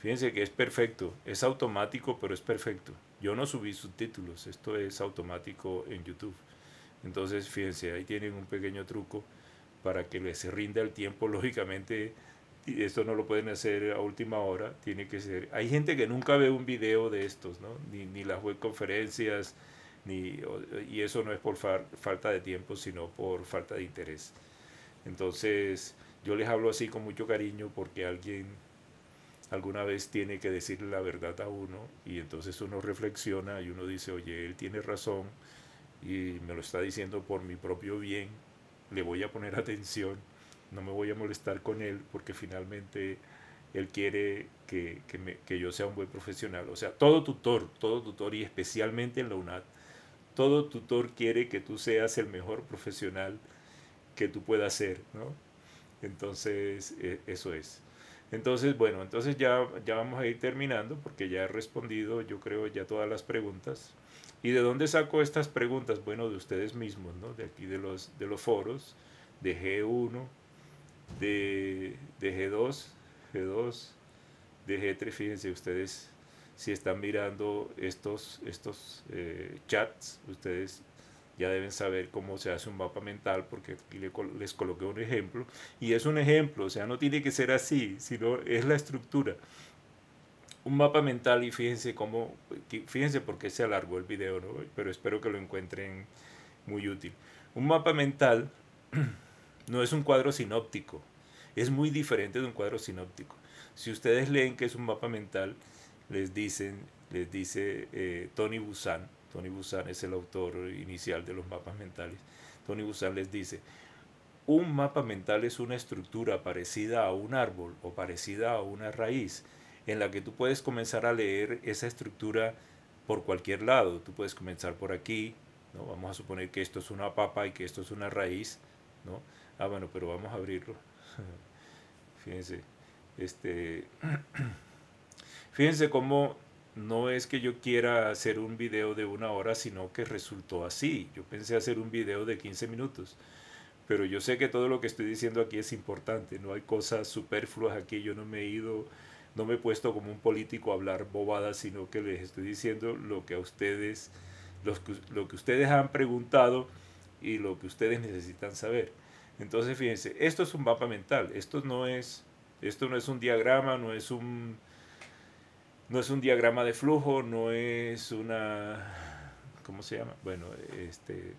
Fíjense que es perfecto, es automático, pero es perfecto. Yo no subí subtítulos, esto es automático en YouTube. Entonces, fíjense, ahí tienen un pequeño truco para que les rinda el tiempo, lógicamente y esto no lo pueden hacer a última hora, tiene que ser. Hay gente que nunca ve un video de estos, ¿no? Ni, las webconferencias, ni, y eso no es por falta de tiempo, sino por falta de interés. Entonces, yo les hablo así con mucho cariño porque alguien alguna vez tiene que decirle la verdad a uno y entonces uno reflexiona y uno dice, oye, él tiene razón y me lo está diciendo por mi propio bien, le voy a poner atención no me voy a molestar con él porque finalmente él quiere que, que, yo sea un buen profesional. O sea, todo tutor, todo tutor, y especialmente en la UNAT, todo tutor quiere que tú seas el mejor profesional que tú puedas ser, Entonces, e, eso es. Entonces, bueno, entonces ya, ya vamos a ir terminando porque ya he respondido, yo creo, ya todas las preguntas. ¿Y de dónde saco estas preguntas? Bueno, de ustedes mismos, ¿no? De aquí, de los, de los foros, de G1, de, de G2, G2, de G3, fíjense ustedes si están mirando estos, estos eh, chats, ustedes ya deben saber cómo se hace un mapa mental, porque aquí les coloqué un ejemplo. Y es un ejemplo, o sea, no tiene que ser así, sino es la estructura. Un mapa mental y fíjense cómo, fíjense por qué se alargó el video, pero espero que lo encuentren muy útil. Un mapa mental No es un cuadro sinóptico. Es muy diferente de un cuadro sinóptico. Si ustedes leen que es un mapa mental, les dicen, les dice eh, Tony Busan, Tony Busan es el autor inicial de los mapas mentales. Tony Busan les dice, un mapa mental es una estructura parecida a un árbol o parecida a una raíz, en la que tú puedes comenzar a leer esa estructura por cualquier lado. Tú puedes comenzar por aquí, ¿no? vamos a suponer que esto es una papa y que esto es una raíz, ¿no? Ah, bueno, pero vamos a abrirlo. fíjense, este, fíjense cómo no es que yo quiera hacer un video de una hora, sino que resultó así. Yo pensé hacer un video de 15 minutos. Pero yo sé que todo lo que estoy diciendo aquí es importante, no hay cosas superfluas aquí, yo no me he ido, no me he puesto como un político a hablar bobadas, sino que les estoy diciendo lo que a ustedes, lo que ustedes han preguntado y lo que ustedes necesitan saber. Entonces, fíjense, esto es un mapa mental, esto no es, esto no es un diagrama, no es un, no es un diagrama de flujo, no es una, ¿cómo se llama? Bueno, este,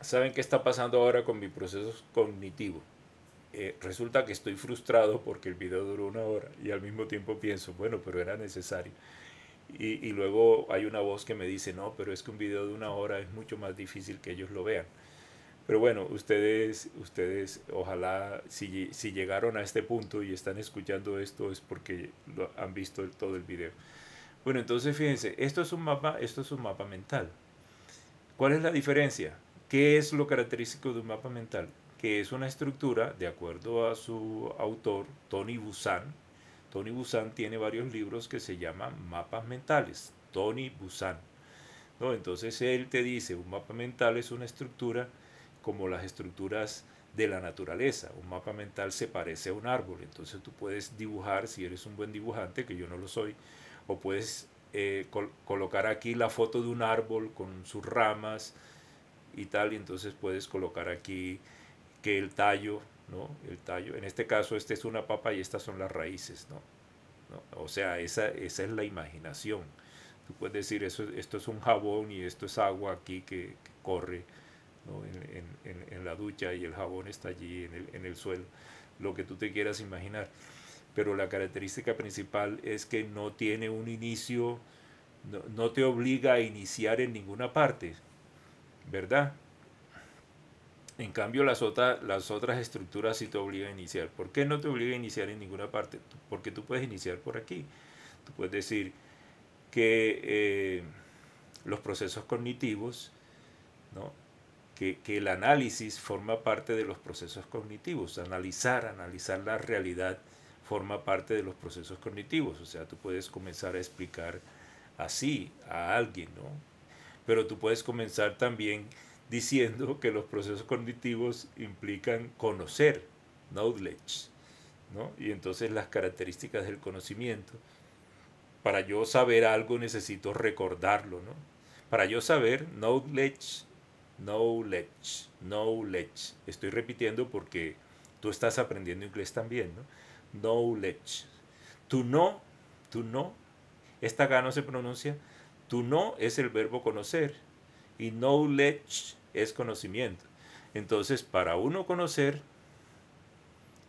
¿saben qué está pasando ahora con mi proceso cognitivo? Eh, resulta que estoy frustrado porque el video duró una hora y al mismo tiempo pienso, bueno, pero era necesario. Y, y luego hay una voz que me dice, no, pero es que un video de una hora es mucho más difícil que ellos lo vean. Pero bueno, ustedes, ustedes ojalá si, si, llegaron a este punto y están escuchando esto es porque lo, han visto todo el video. Bueno, entonces fíjense, esto es un mapa, esto es un mapa mental. ¿Cuál es la diferencia? ¿Qué es lo característico de un mapa mental? Que es una estructura, de acuerdo a su autor, Tony Busan. Tony Busan tiene varios libros que se llaman mapas mentales. Tony Busan. ¿No? Entonces él te dice, un mapa mental es una estructura como las estructuras de la naturaleza. Un mapa mental se parece a un árbol, entonces tú puedes dibujar, si eres un buen dibujante, que yo no lo soy, o puedes eh, colocar aquí la foto de un árbol con sus ramas y tal, y entonces puedes colocar aquí que el tallo, ¿no? El tallo, en este caso, esta es una papa y estas son las raíces, ¿no? O sea, esa, esa es la imaginación. Tú puedes decir, eso, esto es un jabón y esto es agua aquí que corre en, la ducha y el jabón está allí en el, suelo, lo que tú te quieras imaginar. Pero la característica principal es que no tiene un inicio, no, te obliga a iniciar en ninguna parte, ¿verdad? En cambio, las, las otras estructuras sí te obligan a iniciar. ¿Por qué no te obliga a iniciar en ninguna parte? Porque tú puedes iniciar por aquí. Tú puedes decir que eh, los procesos cognitivos, ¿no? que, el análisis forma parte de los procesos cognitivos. Analizar, analizar la realidad forma parte de los procesos cognitivos. O sea, tú puedes comenzar a explicar así a alguien, ¿no? Pero tú puedes comenzar también diciendo que los procesos cognitivos implican conocer, knowledge, ¿no? Y entonces las características del conocimiento. Para yo saber algo necesito recordarlo, ¿no? Para yo saber, knowledge knowledge, knowledge. Estoy repitiendo porque tú estás aprendiendo inglés también, ¿no? Knowledge. Tu no, tu no, esta acá no se pronuncia. Tu no es el verbo conocer y knowledge es conocimiento. Entonces, para uno conocer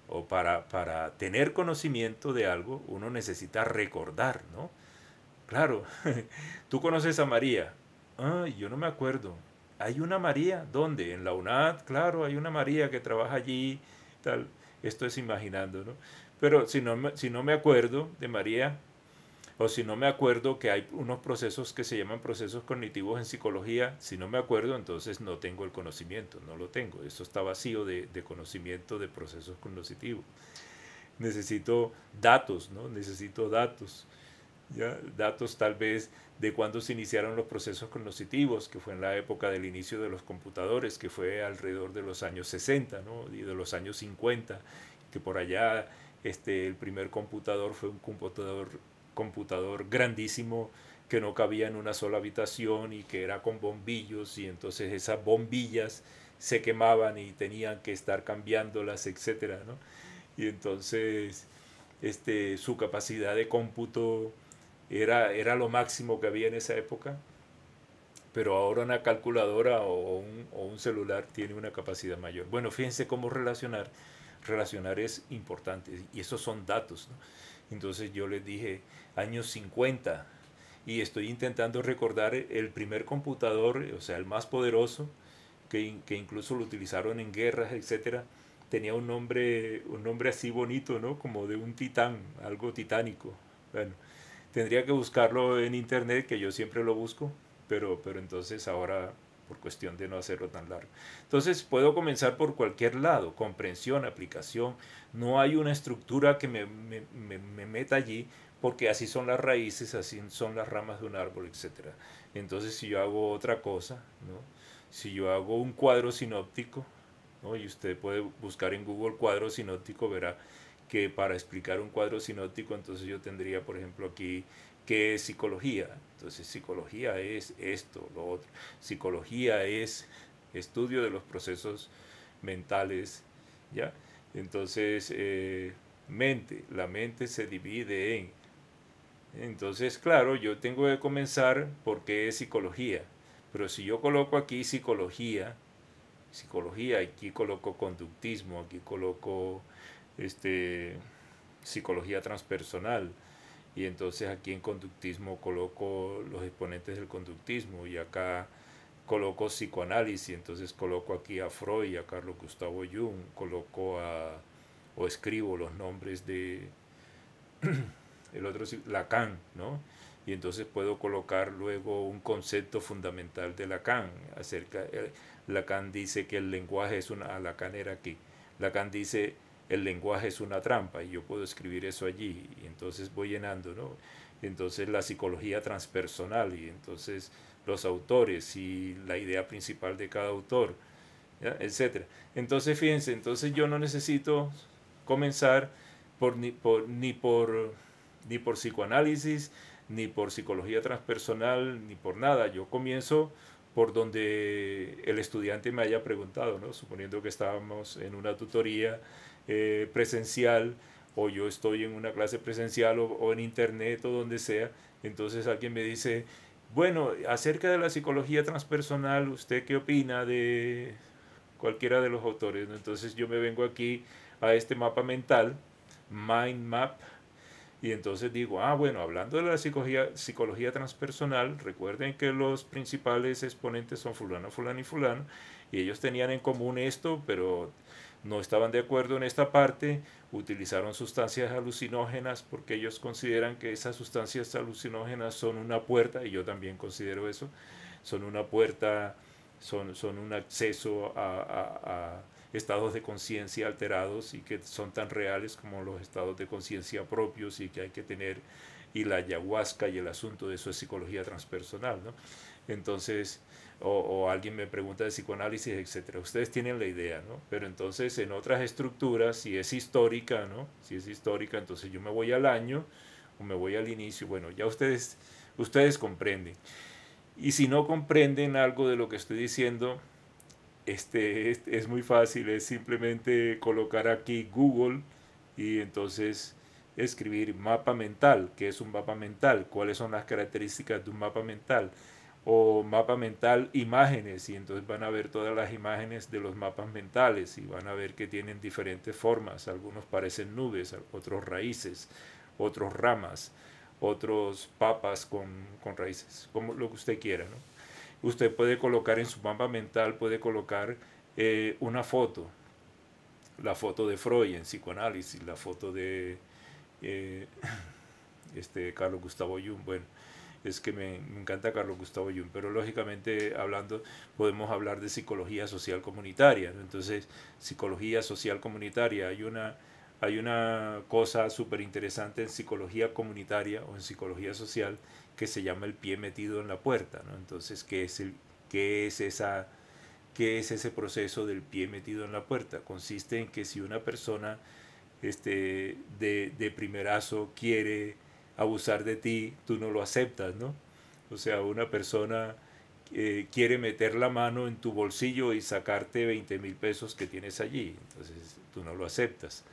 o para, para tener conocimiento de algo, uno necesita recordar, ¿no? Claro, tú conoces a María. Ah, yo no me acuerdo hay una María, ¿dónde? En la UNAD, claro, hay una María que trabaja allí, tal. Esto es imaginando, ¿no? Pero si no, si no me acuerdo de María, o si no me acuerdo que hay unos procesos que se llaman procesos cognitivos en psicología, si no me acuerdo, entonces no tengo el conocimiento, no lo tengo. Esto está vacío de, de conocimiento de procesos cognitivos. Necesito datos, ¿no? Necesito datos datos tal vez de cuando se iniciaron los procesos cognitivos, que fue en la época del inicio de los computadores, que fue alrededor de los años 60 ¿no? y de los años 50, que por allá este, el primer computador fue un computador, computador grandísimo que no cabía en una sola habitación y que era con bombillos y entonces esas bombillas se quemaban y tenían que estar cambiándolas, etcétera, ¿no? Y entonces este, su capacidad de cómputo era, lo máximo que había en esa época, pero ahora una calculadora o un, celular tiene una capacidad mayor. Bueno, fíjense cómo relacionar. Relacionar es importante y esos son datos. Entonces yo les dije, años 50, y estoy intentando recordar el primer computador, o sea, el más poderoso, que, incluso lo utilizaron en guerras, etcétera, tenía un nombre, un nombre así bonito, ¿no? Como de un titán, algo titánico. Bueno, Tendría que buscarlo en internet, que yo siempre lo busco, pero, pero entonces ahora por cuestión de no hacerlo tan largo. Entonces puedo comenzar por cualquier lado, comprensión, aplicación. No hay una estructura que me, me, meta allí porque así son las raíces, así son las ramas de un árbol, etc. Entonces si yo hago otra cosa, ¿no? si yo hago un cuadro sinóptico, ¿no? y usted puede buscar en Google cuadro sinóptico, verá que para explicar un cuadro sinóptico, entonces yo tendría, por ejemplo, aquí qué es psicología. Entonces, psicología es esto, lo otro. Psicología es estudio de los procesos mentales, ¿ya? Entonces, eh, mente, la mente se divide en. Entonces, claro, yo tengo que comenzar porque es psicología. Pero si yo coloco aquí psicología, psicología, aquí coloco conductismo, aquí coloco este, psicología transpersonal. Y entonces aquí en conductismo coloco los exponentes del conductismo y acá coloco psicoanálisis, entonces coloco aquí a Freud a Carlos Gustavo Jung, coloco a, o escribo los nombres de el otro Lacan, ¿no? Y entonces puedo colocar luego un concepto fundamental de Lacan acerca eh, Lacan dice que el lenguaje es una Lacan era aquí. Lacan dice el lenguaje es una trampa y yo puedo escribir eso allí y entonces voy llenando, ¿no? Entonces la psicología transpersonal y entonces los autores y la idea principal de cada autor, etcétera. Entonces fíjense, entonces yo no necesito comenzar por ni por ni por ni por psicoanálisis, ni por psicología transpersonal, ni por nada. Yo comienzo por donde el estudiante me haya preguntado, ¿no? Suponiendo que estábamos en una tutoría eh, presencial o yo estoy en una clase presencial o, en internet o donde sea, entonces alguien me dice, bueno, acerca de la psicología transpersonal, ¿usted qué opina de cualquiera de los autores? Entonces yo me vengo aquí a este mapa mental, Mind Map, y entonces digo, ah, bueno, hablando de la psicología, psicología transpersonal, recuerden que los principales exponentes son fulano, fulano y fulano, y ellos tenían en común esto, pero no estaban de acuerdo en esta parte, utilizaron sustancias alucinógenas porque ellos consideran que esas sustancias alucinógenas son una puerta, y yo también considero eso, son una puerta, son, son un acceso a, estados de conciencia alterados y que son tan reales como los estados de conciencia propios y que hay que tener, y la ayahuasca y el asunto de eso es psicología transpersonal, ¿no? Entonces, o, alguien me pregunta de psicoanálisis, etcétera. Ustedes tienen la idea, ¿no? Pero entonces en otras estructuras, si es histórica, ¿no? Si es histórica, entonces yo me voy al año o me voy al inicio. Bueno, ya ustedes, ustedes comprenden. Y si no comprenden algo de lo que estoy diciendo, este, es, es muy fácil, es simplemente colocar aquí Google y entonces escribir mapa mental, qué es un mapa mental, cuáles son las características de un mapa mental o mapa mental imágenes y entonces van a ver todas las imágenes de los mapas mentales y van a ver que tienen diferentes formas, algunos parecen nubes, otros raíces, otros ramas, otros papas con, raíces, como lo que usted quiera. ¿no? Usted puede colocar en su mapa mental, puede colocar eh, una foto, la foto de Freud en psicoanálisis, la foto de eh, este, Carlos Gustavo Jung, bueno, es que me, encanta Carlos Gustavo Jung, pero lógicamente hablando podemos hablar de psicología social comunitaria. Entonces, psicología social comunitaria, hay una, hay una cosa súper interesante en psicología comunitaria o en psicología social que se llama el pie metido en la puerta. ¿no? Entonces, ¿qué es, el, qué es esa es ese proceso del pie metido en la puerta. Consiste en que si una persona este, de primerazo quiere abusar de ti, tú no lo aceptas, ¿no? O sea, una persona eh, quiere meter la mano en tu bolsillo y sacarte 20 mil pesos que tienes allí, entonces tú no lo aceptas.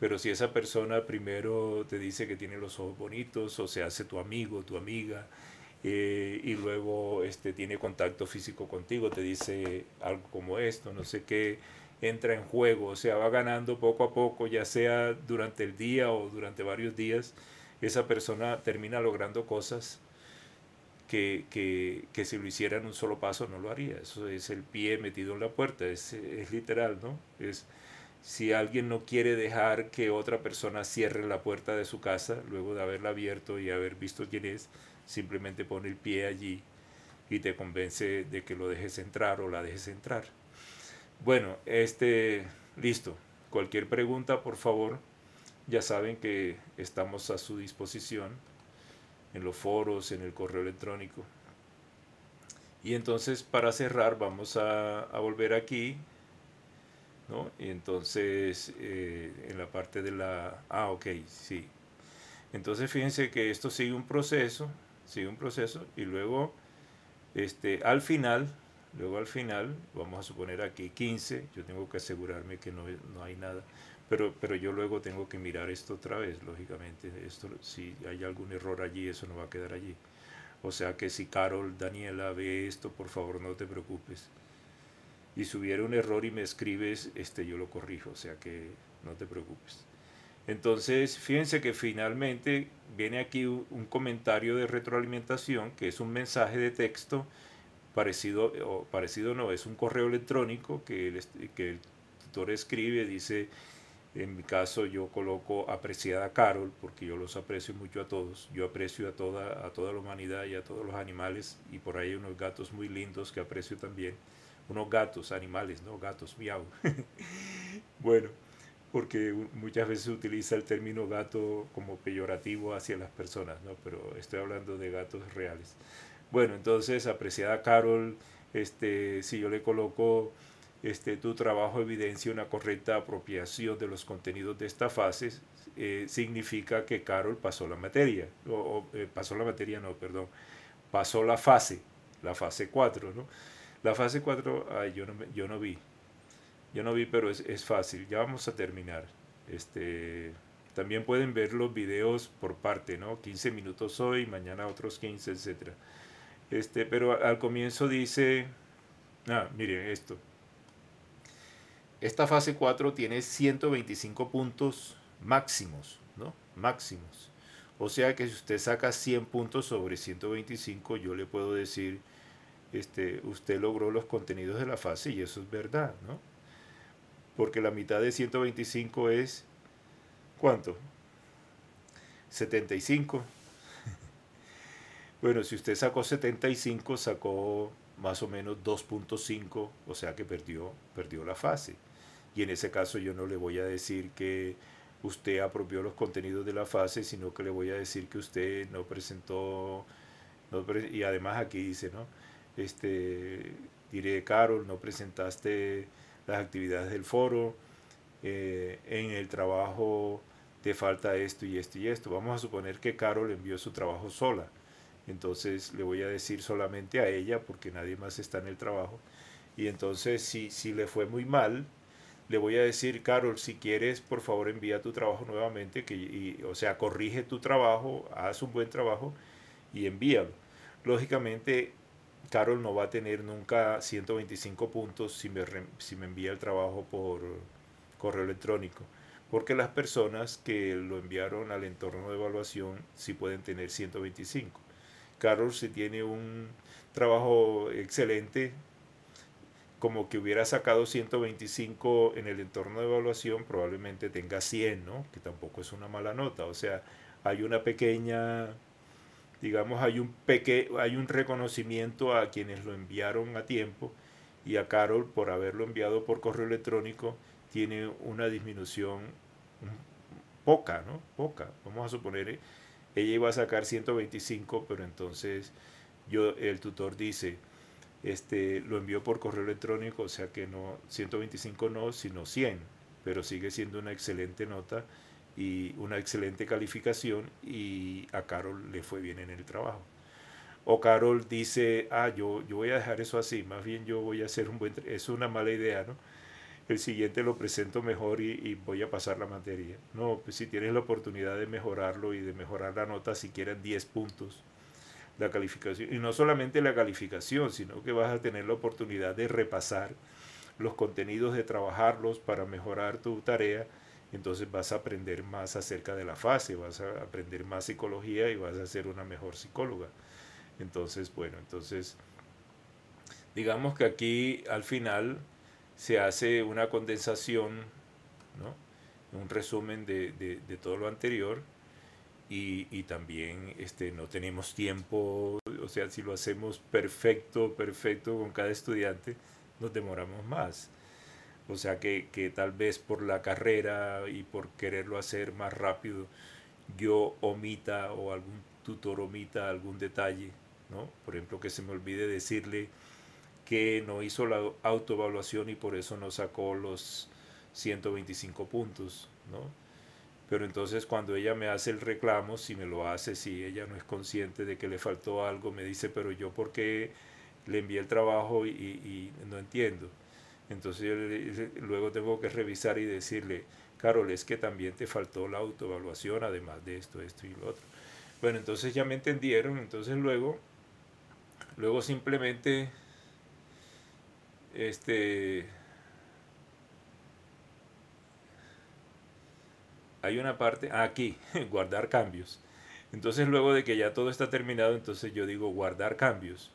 Pero si esa persona primero te dice que tiene los ojos bonitos o se hace tu amigo, tu amiga, eh, y luego este, tiene contacto físico contigo, te dice algo como esto, no sé qué, entra en juego, o sea, va ganando poco a poco, ya sea durante el día o durante varios días, esa persona termina logrando cosas que, si lo hicieran un solo paso no lo haría. Eso es el pie metido en la puerta, es, es literal, ¿no? Es si alguien no quiere dejar que otra persona cierre la puerta de su casa luego de haberla abierto y haber visto quién es, simplemente pone el pie allí y te convence de que lo dejes entrar o la dejes entrar. Bueno, este, listo. Cualquier pregunta, por favor, ya saben que estamos a su disposición en los foros, en el correo electrónico. Y entonces para cerrar vamos a, volver aquí, ¿no? Y entonces eh, en la parte de la... Ah, ok, sí. Entonces fíjense que esto sigue un proceso, sigue un proceso y luego este, al final, luego al final, vamos a suponer aquí 15, yo tengo que asegurarme que no, no hay nada. Pero, yo luego tengo que mirar esto otra vez, lógicamente. Esto, si hay algún error allí, eso no va a quedar allí. O sea que si Carol, Daniela ve esto, por favor no te preocupes. Y si hubiera un error y me escribes, este, yo lo corrijo. O sea que no te preocupes. Entonces, fíjense que finalmente viene aquí un comentario de retroalimentación, que es un mensaje de texto parecido, o parecido no, es un correo electrónico que que el tutor escribe, dice, en mi caso yo coloco apreciada Carol, porque yo los aprecio mucho a todos. Yo aprecio a toda, a toda la humanidad y a todos los animales. Y por ahí hay unos gatos muy lindos que aprecio también. Unos gatos, animales, no gatos, miau. bueno, porque muchas veces se utiliza el término gato como peyorativo hacia las personas, ¿no? Pero estoy hablando de gatos reales. Bueno, entonces, apreciada Carol, este, si yo le coloco este, tu trabajo evidencia una correcta apropiación de los contenidos de esta fase, eh, significa que Carol pasó la materia, o, eh, pasó la materia, no, perdón, pasó la fase, la fase 4, ¿no? La fase 4, ay, yo, no, yo no vi, yo no vi, pero es, fácil, ya vamos a terminar. Este, también pueden ver los videos por parte, ¿no? 15 minutos hoy, mañana otros 15, etc. Este, pero al comienzo dice, ah, miren esto, esta fase 4 tiene 125 puntos máximos, ¿no? Máximos. O sea que si usted saca 100 puntos sobre 125, yo le puedo decir, este, usted logró los contenidos de la fase y eso es verdad, ¿no? Porque la mitad de 125 es, ¿cuánto? 75. bueno, si usted sacó 75, sacó más o menos 2.5, o sea que perdió, perdió la fase. Y en ese caso yo no le voy a decir que usted apropió los contenidos de la fase, sino que le voy a decir que usted no presentó, y además aquí dice, ¿no? Este, diré, Carol, no presentaste las actividades del foro, eh, en el trabajo te falta esto y esto y esto. Vamos a suponer que Carol envió su trabajo sola. Entonces le voy a decir solamente a ella porque nadie más está en el trabajo. Y entonces si, si le fue muy mal, le voy a decir, Carol, si quieres, por favor envía tu trabajo nuevamente, que, o sea, corrige tu trabajo, haz un buen trabajo y envíalo. Lógicamente, Carol no va a tener nunca 125 puntos si me, si me envía el trabajo por correo electrónico, porque las personas que lo enviaron al entorno de evaluación sí pueden tener 125. Carol si tiene un trabajo excelente, como que hubiera sacado 125 en el entorno de evaluación, probablemente tenga 100, ¿no? Que tampoco es una mala nota. O sea, hay una pequeña, digamos, hay un, hay un reconocimiento a quienes lo enviaron a tiempo y a Carol por haberlo enviado por correo electrónico tiene una disminución poca, ¿no? Poca. Vamos a suponer, eh, ella iba a sacar 125, pero entonces yo, el tutor dice, este, lo envió por correo electrónico, o sea que no 125 no, sino 100, pero sigue siendo una excelente nota y una excelente calificación y a Carol le fue bien en el trabajo. O Carol dice, ah, yo, yo voy a dejar eso así, más bien yo voy a hacer un buen... Es una mala idea, ¿no? El siguiente lo presento mejor y, voy a pasar la materia. No, pues si tienes la oportunidad de mejorarlo y de mejorar la nota, si quieres 10 puntos, calificación, y no solamente la calificación, sino que vas a tener la oportunidad de repasar los contenidos, de trabajarlos para mejorar tu tarea. Entonces vas a aprender más acerca de la fase, vas a aprender más psicología y vas a ser una mejor psicóloga. Entonces, bueno, entonces digamos que aquí al final se hace una condensación, un resumen de, de todo lo anterior y, también este, no tenemos tiempo, o sea, si lo hacemos perfecto, perfecto con cada estudiante, nos demoramos más. O sea que, que tal vez por la carrera y por quererlo hacer más rápido, yo omita o algún tutor omita algún detalle, ¿no? Por ejemplo, que se me olvide decirle que no hizo la autoevaluación y por eso no sacó los 125 puntos, ¿no? Pero entonces cuando ella me hace el reclamo, si me lo hace, si ella no es consciente de que le faltó algo, me dice, pero yo por qué le envié el trabajo y, no entiendo. Entonces yo le, luego tengo que revisar y decirle, Carol, es que también te faltó la autoevaluación, además de esto, esto y lo otro. Bueno, entonces ya me entendieron, entonces luego, luego simplemente, este, hay una parte, ah, aquí, guardar cambios. Entonces luego de que ya todo está terminado, entonces yo digo guardar cambios,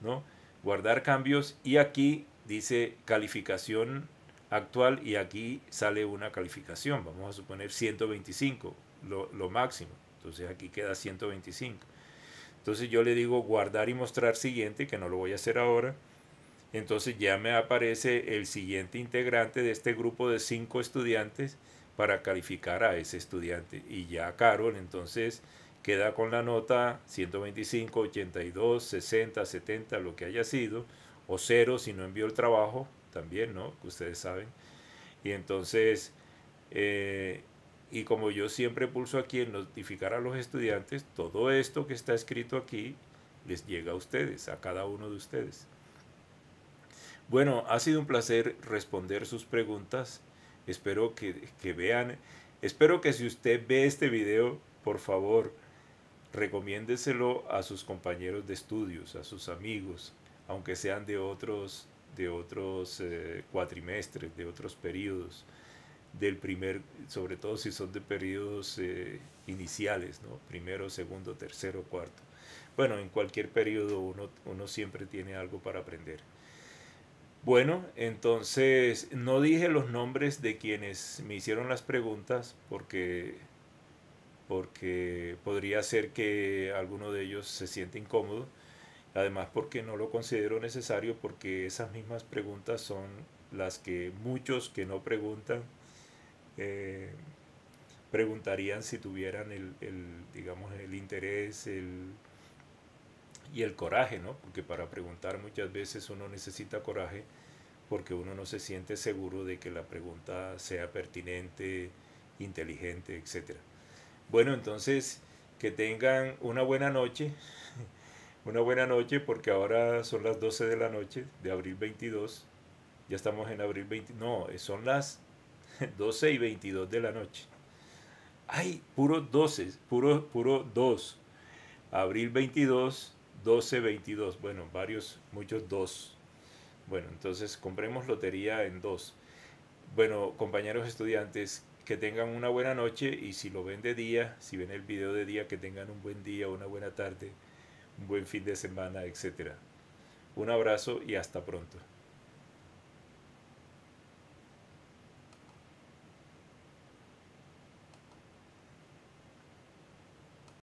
¿no? Guardar cambios y aquí dice calificación actual y aquí sale una calificación, vamos a suponer 125, lo, lo máximo. Entonces aquí queda 125. Entonces yo le digo guardar y mostrar siguiente, que no lo voy a hacer ahora. Entonces ya me aparece el siguiente integrante de este grupo de cinco estudiantes para calificar a ese estudiante. Y ya Carol entonces queda con la nota 125, 82, 60, 70, lo que haya sido, o cero si no envió el trabajo, también, ¿no? Que ustedes saben. Y entonces, eh, y como yo siempre pulso aquí en notificar a los estudiantes, todo esto que está escrito aquí les llega a ustedes, a cada uno de ustedes. Bueno, ha sido un placer responder sus preguntas. Espero que, vean. Espero que si usted ve este video, por favor, recomiéndeselo a sus compañeros de estudios, a sus amigos, aunque sean de otros, de otros eh, cuatrimestres, de otros periodos, del primer, sobre todo si son de periodos eh, iniciales, ¿no? primero, segundo, tercero, cuarto. Bueno, en cualquier periodo uno, uno siempre tiene algo para aprender. Bueno, entonces no dije los nombres de quienes me hicieron las preguntas porque, porque podría ser que alguno de ellos se siente incómodo. Además porque no lo considero necesario porque esas mismas preguntas son las que muchos que no preguntan eh, preguntarían si tuvieran el, el, digamos, el interés, el, y el coraje, ¿no? Porque para preguntar muchas veces uno necesita coraje porque uno no se siente seguro de que la pregunta sea pertinente, inteligente, etc. Bueno, entonces que tengan una buena noche, una buena noche porque ahora son las 12 de la noche de abril 22, ya estamos en abril 22. no, eh, son las 12 y 22 de la noche. Ay, puro 12, puro, puro 2, abril 22 12.22, 22. Bueno, varios, muchos dos. Bueno, entonces compremos lotería en dos. Bueno, compañeros estudiantes, que tengan una buena noche y si lo ven de día, si ven el video de día, que tengan un buen día, una buena tarde, un buen fin de semana, etc. Un abrazo y hasta pronto.